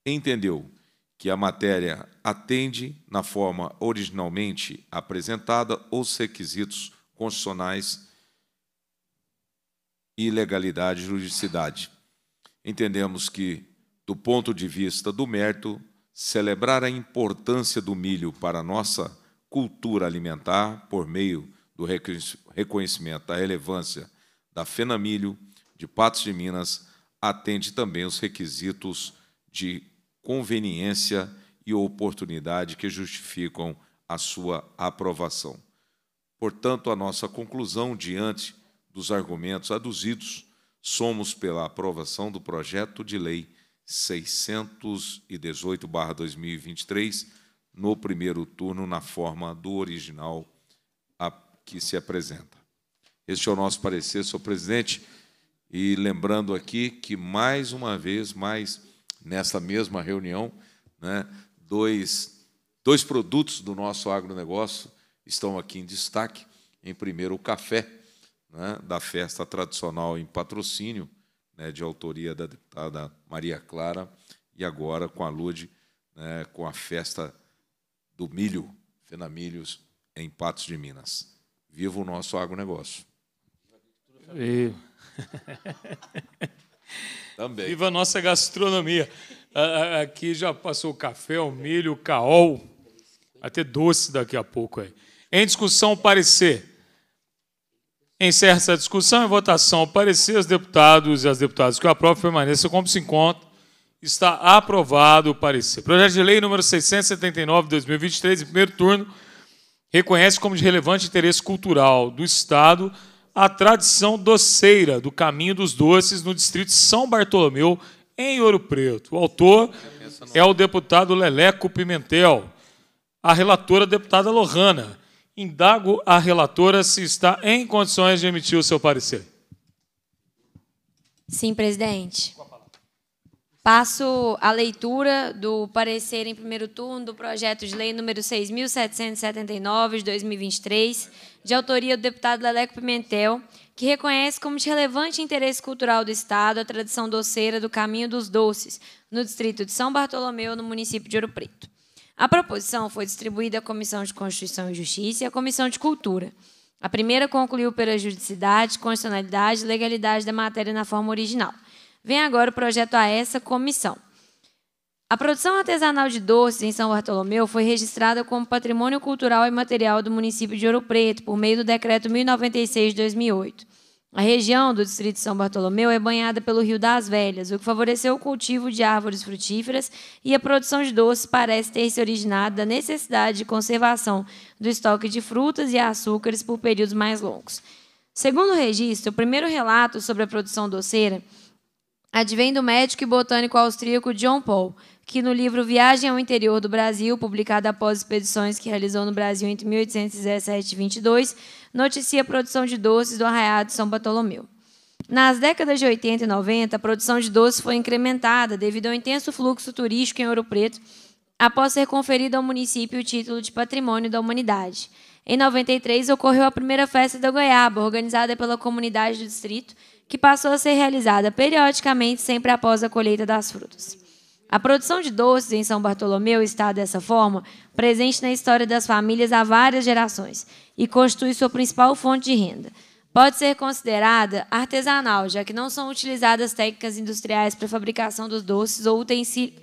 entendeu que a matéria atende, na forma originalmente apresentada, os requisitos constitucionais e legalidade e juridicidade. Entendemos que, do ponto de vista do mérito, celebrar a importância do milho para a nossa cultura alimentar por meio do reconhecimento da relevância da FENAMILHO de Patos de Minas atende também os requisitos de conveniência e oportunidade que justificam a sua aprovação. Portanto, a nossa conclusão diante dos argumentos aduzidos, somos pela aprovação do projeto de lei 618/2023 no primeiro turno na forma do original a que se apresenta. Este é o nosso parecer, senhor presidente, e lembrando aqui que mais uma vez, mais nessa mesma reunião, né, dois, dois produtos do nosso agronegócio estão aqui em destaque. Em primeiro, o café, né, da festa tradicional em patrocínio, né, de autoria da deputada Maria Clara, e agora com a Lude, né, com a festa do milho, fenamilhos, em Patos de Minas. Viva o nosso agronegócio. E... <laughs> Também. Viva a nossa gastronomia. Aqui já passou o café, o milho, o caol. até doce daqui a pouco. Aí. Em discussão, parecer. Encerra essa discussão e votação. Parecer os deputados e as deputadas que aprovam permaneçam como se encontram Está aprovado o parecer. Projeto de lei número 679 de 2023, em primeiro turno, reconhece como de relevante interesse cultural do Estado a tradição doceira do Caminho dos Doces no distrito São Bartolomeu, em Ouro Preto. O autor é o deputado Leleco Pimentel. A relatora, a deputada Lohana. Indago a relatora se está em condições de emitir o seu parecer. Sim, presidente. Passo a leitura do parecer em primeiro turno do projeto de lei número 6.779, de 2023, de autoria do deputado Leleco Pimentel, que reconhece como de relevante interesse cultural do Estado a tradição doceira do Caminho dos Doces, no distrito de São Bartolomeu, no município de Ouro Preto. A proposição foi distribuída à Comissão de Constituição e Justiça e à Comissão de Cultura. A primeira concluiu pela juridicidade, constitucionalidade e legalidade da matéria na forma original – Vem agora o projeto a essa comissão. A produção artesanal de doces em São Bartolomeu foi registrada como patrimônio cultural e material do município de Ouro Preto, por meio do decreto 1096 de 2008. A região do distrito de São Bartolomeu é banhada pelo Rio das Velhas, o que favoreceu o cultivo de árvores frutíferas e a produção de doces parece ter se originado da necessidade de conservação do estoque de frutas e açúcares por períodos mais longos. Segundo o registro, o primeiro relato sobre a produção doceira advém do médico e botânico austríaco John Paul, que no livro Viagem ao Interior do Brasil, publicado após expedições que realizou no Brasil entre 1817 e 22, noticia a produção de doces do arraiado São Bartolomeu. Nas décadas de 80 e 90, a produção de doces foi incrementada devido ao intenso fluxo turístico em Ouro Preto, após ser conferido ao município o título de Patrimônio da Humanidade. Em 93, ocorreu a primeira festa da Goiaba, organizada pela comunidade do distrito, que passou a ser realizada periodicamente, sempre após a colheita das frutas. A produção de doces em São Bartolomeu está, dessa forma, presente na história das famílias há várias gerações e constitui sua principal fonte de renda. Pode ser considerada artesanal, já que não são utilizadas técnicas industriais para a fabricação dos doces ou utensílios.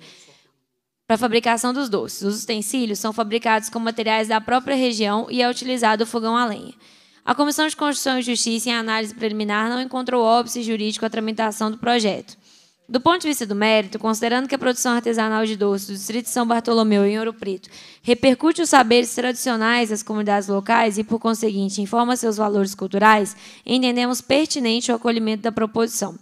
Para a fabricação dos doces, os utensílios são fabricados com materiais da própria região e é utilizado o fogão a lenha. A Comissão de Constituição e Justiça, em análise preliminar, não encontrou óbice jurídico à tramitação do projeto. Do ponto de vista do mérito, considerando que a produção artesanal de doces do Distrito de São Bartolomeu em Ouro Preto repercute os saberes tradicionais das comunidades locais e, por conseguinte, informa seus valores culturais, entendemos pertinente o acolhimento da proposição.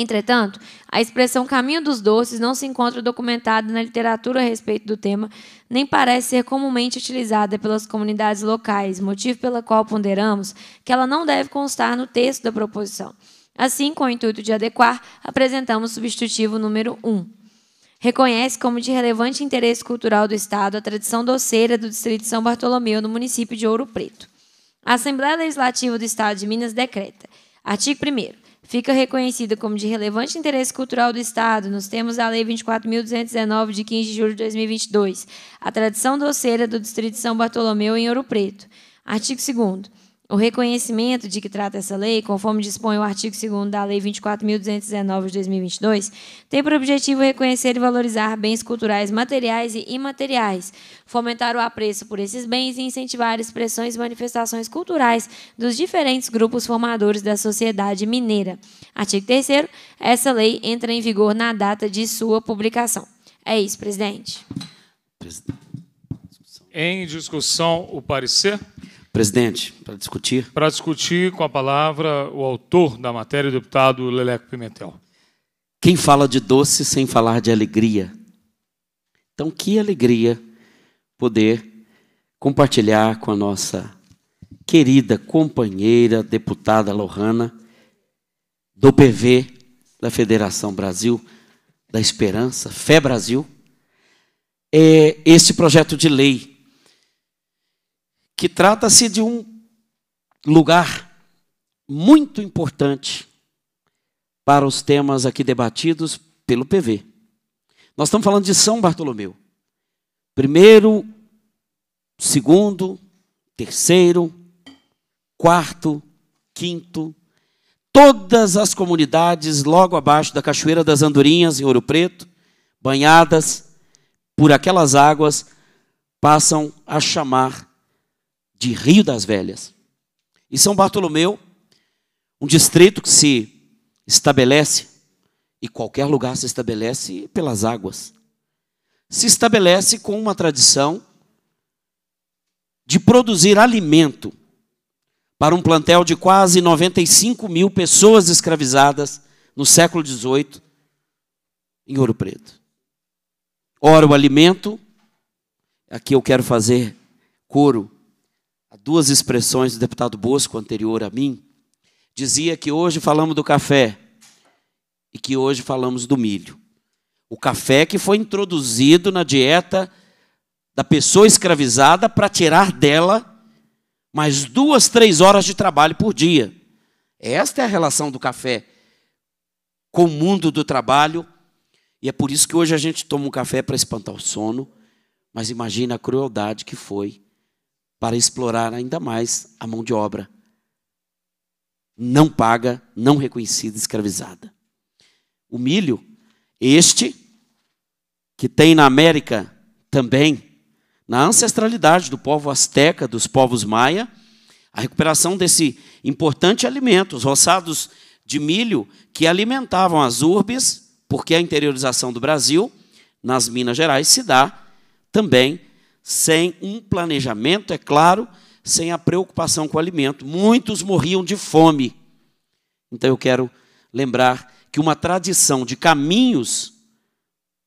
Entretanto, a expressão caminho dos doces não se encontra documentada na literatura a respeito do tema, nem parece ser comumente utilizada pelas comunidades locais, motivo pelo qual ponderamos que ela não deve constar no texto da proposição. Assim, com o intuito de adequar, apresentamos o substitutivo número 1. Reconhece como de relevante interesse cultural do Estado a tradição doceira do Distrito de São Bartolomeu, no município de Ouro Preto. A Assembleia Legislativa do Estado de Minas decreta. Artigo 1 fica reconhecida como de relevante interesse cultural do Estado nos termos da Lei 24.219, de 15 de julho de 2022, a tradição doceira do Distrito de São Bartolomeu, em Ouro Preto. Artigo 2 o reconhecimento de que trata essa lei, conforme dispõe o artigo 2 da Lei 24.219 de 2022, tem por objetivo reconhecer e valorizar bens culturais materiais e imateriais, fomentar o apreço por esses bens e incentivar expressões e manifestações culturais dos diferentes grupos formadores da sociedade mineira. Artigo 3. Essa lei entra em vigor na data de sua publicação. É isso, presidente. Em discussão, o parecer. Presidente, para discutir. Para discutir com a palavra o autor da matéria, o deputado Leleco Pimentel. Quem fala de doce sem falar de alegria? Então, que alegria poder compartilhar com a nossa querida companheira deputada Lohana, do PV da Federação Brasil da Esperança, Fé Brasil, é esse projeto de lei que trata-se de um lugar muito importante para os temas aqui debatidos pelo PV. Nós estamos falando de São Bartolomeu. Primeiro, segundo, terceiro, quarto, quinto, todas as comunidades logo abaixo da Cachoeira das Andorinhas, em Ouro Preto, banhadas por aquelas águas, passam a chamar de Rio das Velhas. E São Bartolomeu, um distrito que se estabelece, e qualquer lugar se estabelece pelas águas, se estabelece com uma tradição de produzir alimento para um plantel de quase 95 mil pessoas escravizadas no século XVIII em Ouro Preto. Ora, o alimento, é aqui eu quero fazer coro duas expressões do deputado Bosco anterior a mim, dizia que hoje falamos do café e que hoje falamos do milho. O café que foi introduzido na dieta da pessoa escravizada para tirar dela mais duas, três horas de trabalho por dia. Esta é a relação do café com o mundo do trabalho. E é por isso que hoje a gente toma um café para espantar o sono, mas imagina a crueldade que foi para explorar ainda mais a mão de obra não paga, não reconhecida, escravizada. O milho, este que tem na América também, na ancestralidade do povo asteca, dos povos maia, a recuperação desse importante alimento, os roçados de milho que alimentavam as urbes, porque a interiorização do Brasil, nas Minas Gerais, se dá também sem um planejamento, é claro, sem a preocupação com o alimento. Muitos morriam de fome. Então eu quero lembrar que uma tradição de caminhos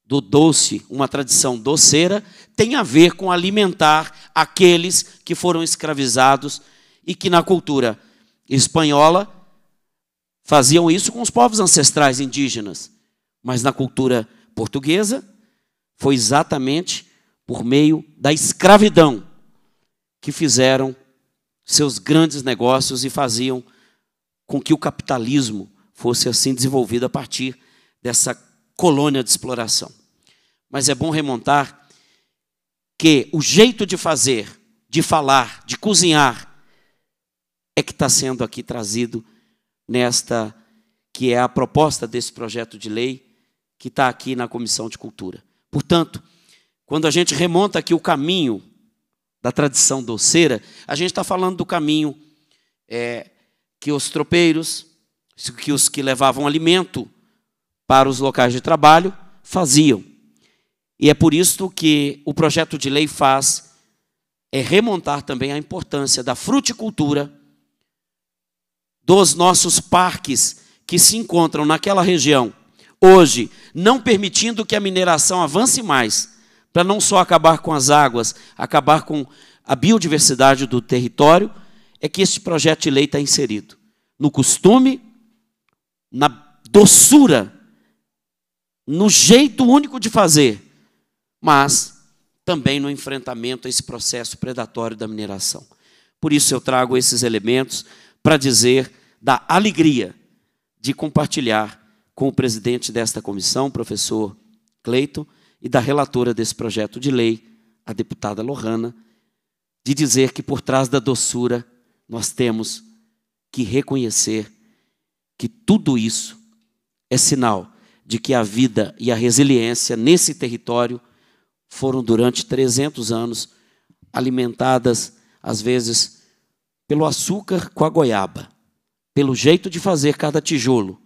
do doce, uma tradição doceira, tem a ver com alimentar aqueles que foram escravizados e que na cultura espanhola faziam isso com os povos ancestrais indígenas. Mas na cultura portuguesa foi exatamente por meio da escravidão, que fizeram seus grandes negócios e faziam com que o capitalismo fosse assim desenvolvido a partir dessa colônia de exploração. Mas é bom remontar que o jeito de fazer, de falar, de cozinhar, é que está sendo aqui trazido nesta que é a proposta desse projeto de lei que está aqui na Comissão de Cultura. Portanto, quando a gente remonta aqui o caminho da tradição doceira, a gente está falando do caminho é, que os tropeiros, que os que levavam alimento para os locais de trabalho faziam. E é por isso que o projeto de lei faz é remontar também a importância da fruticultura, dos nossos parques que se encontram naquela região hoje, não permitindo que a mineração avance mais para não só acabar com as águas, acabar com a biodiversidade do território, é que este projeto de lei está inserido no costume, na doçura, no jeito único de fazer, mas também no enfrentamento a esse processo predatório da mineração. Por isso eu trago esses elementos para dizer da alegria de compartilhar com o presidente desta comissão, professor Cleiton, e da relatora desse projeto de lei, a deputada Lohana, de dizer que por trás da doçura nós temos que reconhecer que tudo isso é sinal de que a vida e a resiliência nesse território foram durante 300 anos alimentadas, às vezes, pelo açúcar com a goiaba, pelo jeito de fazer cada tijolo,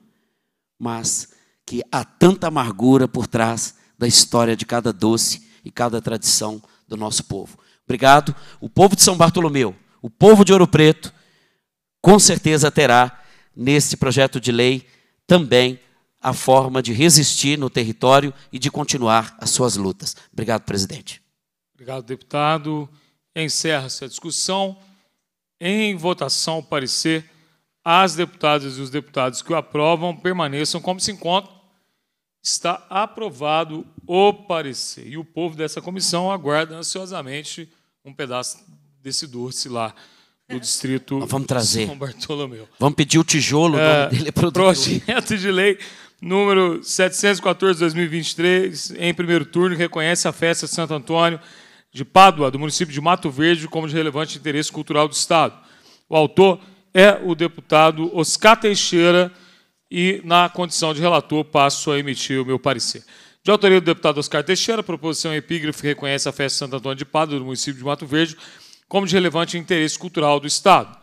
mas que há tanta amargura por trás da história de cada doce e cada tradição do nosso povo. Obrigado. O povo de São Bartolomeu, o povo de Ouro Preto, com certeza terá nesse projeto de lei também a forma de resistir no território e de continuar as suas lutas. Obrigado, presidente. Obrigado, deputado. Encerra-se a discussão. Em votação, parecer, as deputadas e os deputados que o aprovam permaneçam como se encontram está aprovado o parecer. E o povo dessa comissão aguarda ansiosamente um pedaço desse doce lá do distrito vamos trazer. São Bartolomeu. Vamos pedir o tijolo, é, dele é Projeto de lei número 714/2023, em primeiro turno, reconhece a festa de Santo Antônio de Pádua, do município de Mato Verde, como de relevante interesse cultural do estado. O autor é o deputado Oscar Teixeira e, na condição de relator, passo a emitir o meu parecer. De autoria do deputado Oscar Teixeira, a proposição é epígrafe reconhece a festa Santo Antônio de Pádua, do município de Mato Verde, como de relevante interesse cultural do Estado.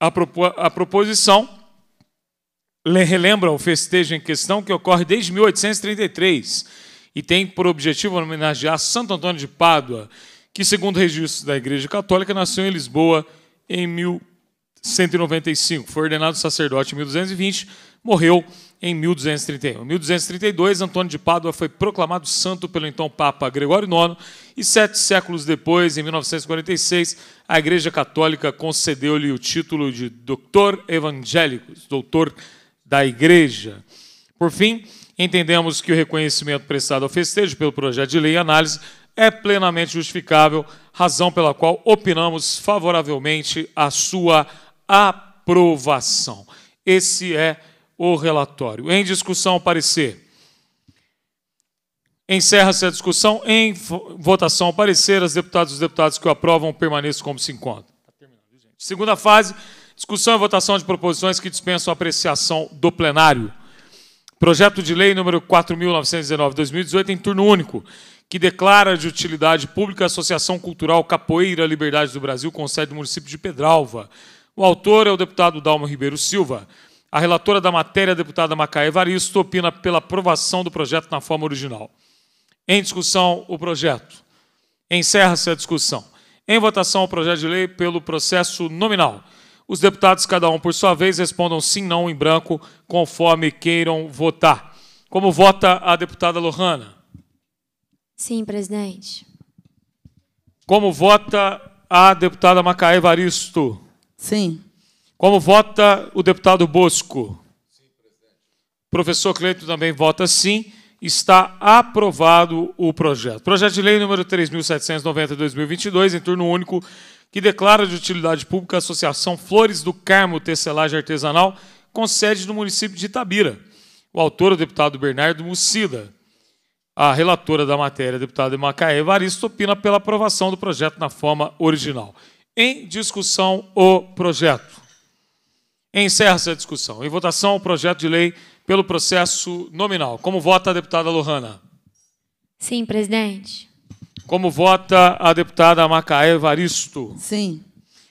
A, propo a proposição relembra o festejo em questão que ocorre desde 1833 e tem por objetivo homenagear Santo Antônio de Pádua, que, segundo registros da Igreja Católica, nasceu em Lisboa em 1833. 195. Foi ordenado sacerdote em 1220, morreu em 1231. Em 1232, Antônio de Pádua foi proclamado santo pelo então Papa Gregório IX, e sete séculos depois, em 1946, a Igreja Católica concedeu-lhe o título de Doutor Evangélicos, doutor da Igreja. Por fim, entendemos que o reconhecimento prestado ao festejo pelo projeto de lei e análise é plenamente justificável, razão pela qual opinamos favoravelmente a sua aprovação. Esse é o relatório. Em discussão, parecer. Encerra-se a discussão. Em votação, parecer. As deputadas e os deputados que o aprovam permaneçam como se encontram. Tá Segunda fase, discussão e votação de proposições que dispensam apreciação do plenário. Projeto de lei número 4.919-2018, em turno único, que declara de utilidade pública a Associação Cultural Capoeira Liberdade do Brasil, com sede do município de Pedralva. O autor é o deputado Dalmo Ribeiro Silva. A relatora da matéria, é a deputada Macaé Evaristo, opina pela aprovação do projeto na forma original. Em discussão, o projeto. Encerra-se a discussão. Em votação, o projeto de lei pelo processo nominal. Os deputados, cada um por sua vez, respondam sim, não em branco, conforme queiram votar. Como vota a deputada Lohana? Sim, presidente. Como vota a deputada Macaé Evaristo? Sim. Como vota o deputado Bosco? Sim, presidente. Professor Cleito também vota sim. Está aprovado o projeto. Projeto de lei número 3790/2022, em turno único, que declara de utilidade pública a Associação Flores do Carmo Tecelagem Artesanal, com sede no município de Itabira. O autor o deputado Bernardo Mucida. A relatora da matéria, a deputada Macaé Evaristo, opina pela aprovação do projeto na forma original em discussão o projeto. Encerra-se a discussão. Em votação, o projeto de lei pelo processo nominal. Como vota a deputada Lohana? Sim, presidente. Como vota a deputada Macaé Evaristo? Sim.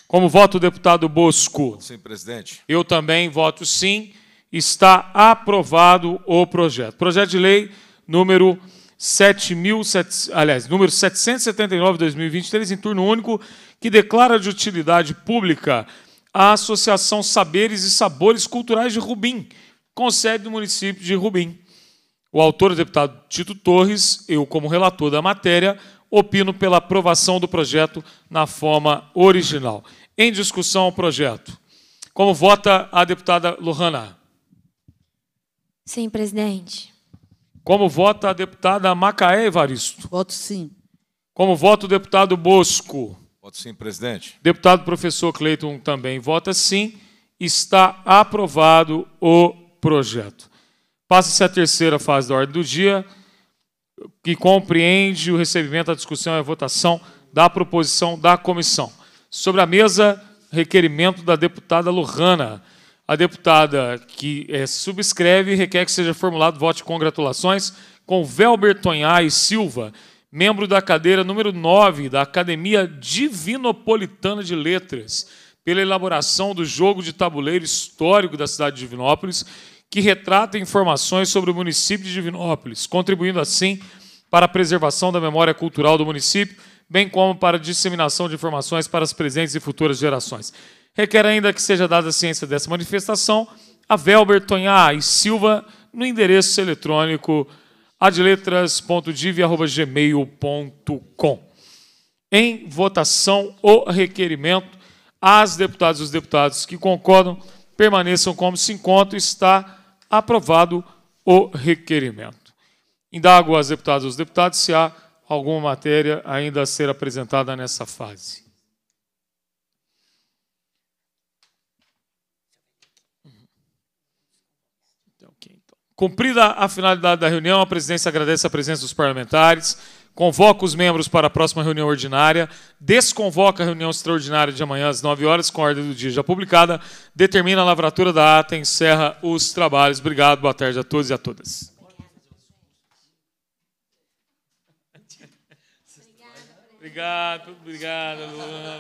Como vota o deputado Bosco? Sim, presidente. Eu também voto sim. Está aprovado o projeto. Projeto de lei número 7.000, aliás, número 779/2023 em turno único que declara de utilidade pública a Associação Saberes e Sabores Culturais de Rubim, com sede no município de Rubim. O autor, o deputado Tito Torres, eu, como relator da matéria, opino pela aprovação do projeto na forma original. Em discussão o projeto. Como vota a deputada Lohana? Sim, presidente. Como vota a deputada Macaé Evaristo? Voto sim. Como vota o deputado Bosco? Voto sim, presidente. Deputado professor Cleiton também vota sim. Está aprovado o projeto. Passa-se a terceira fase da ordem do dia, que compreende o recebimento, a discussão e a votação da proposição da comissão. Sobre a mesa, requerimento da deputada Lohana. A deputada que é, subscreve requer que seja formulado voto de congratulações com Velber Tonhai Silva, membro da cadeira número 9 da Academia Divinopolitana de Letras, pela elaboração do jogo de tabuleiro histórico da cidade de Divinópolis, que retrata informações sobre o município de Divinópolis, contribuindo assim para a preservação da memória cultural do município, bem como para a disseminação de informações para as presentes e futuras gerações. Requer ainda que seja dada a ciência dessa manifestação a Velber Tonhá e Silva no endereço eletrônico adletras.div.gmail.com. Em votação, o requerimento. As deputadas e os deputados que concordam permaneçam como se encontram. Está aprovado o requerimento. Indago às deputadas e aos deputados se há alguma matéria ainda a ser apresentada nessa fase. Cumprida a finalidade da reunião, a presidência agradece a presença dos parlamentares, convoca os membros para a próxima reunião ordinária, desconvoca a reunião extraordinária de amanhã às 9 horas, com a ordem do dia já publicada, determina a lavratura da ata e encerra os trabalhos. Obrigado, boa tarde a todos e a todas. Obrigado, obrigado, Luana.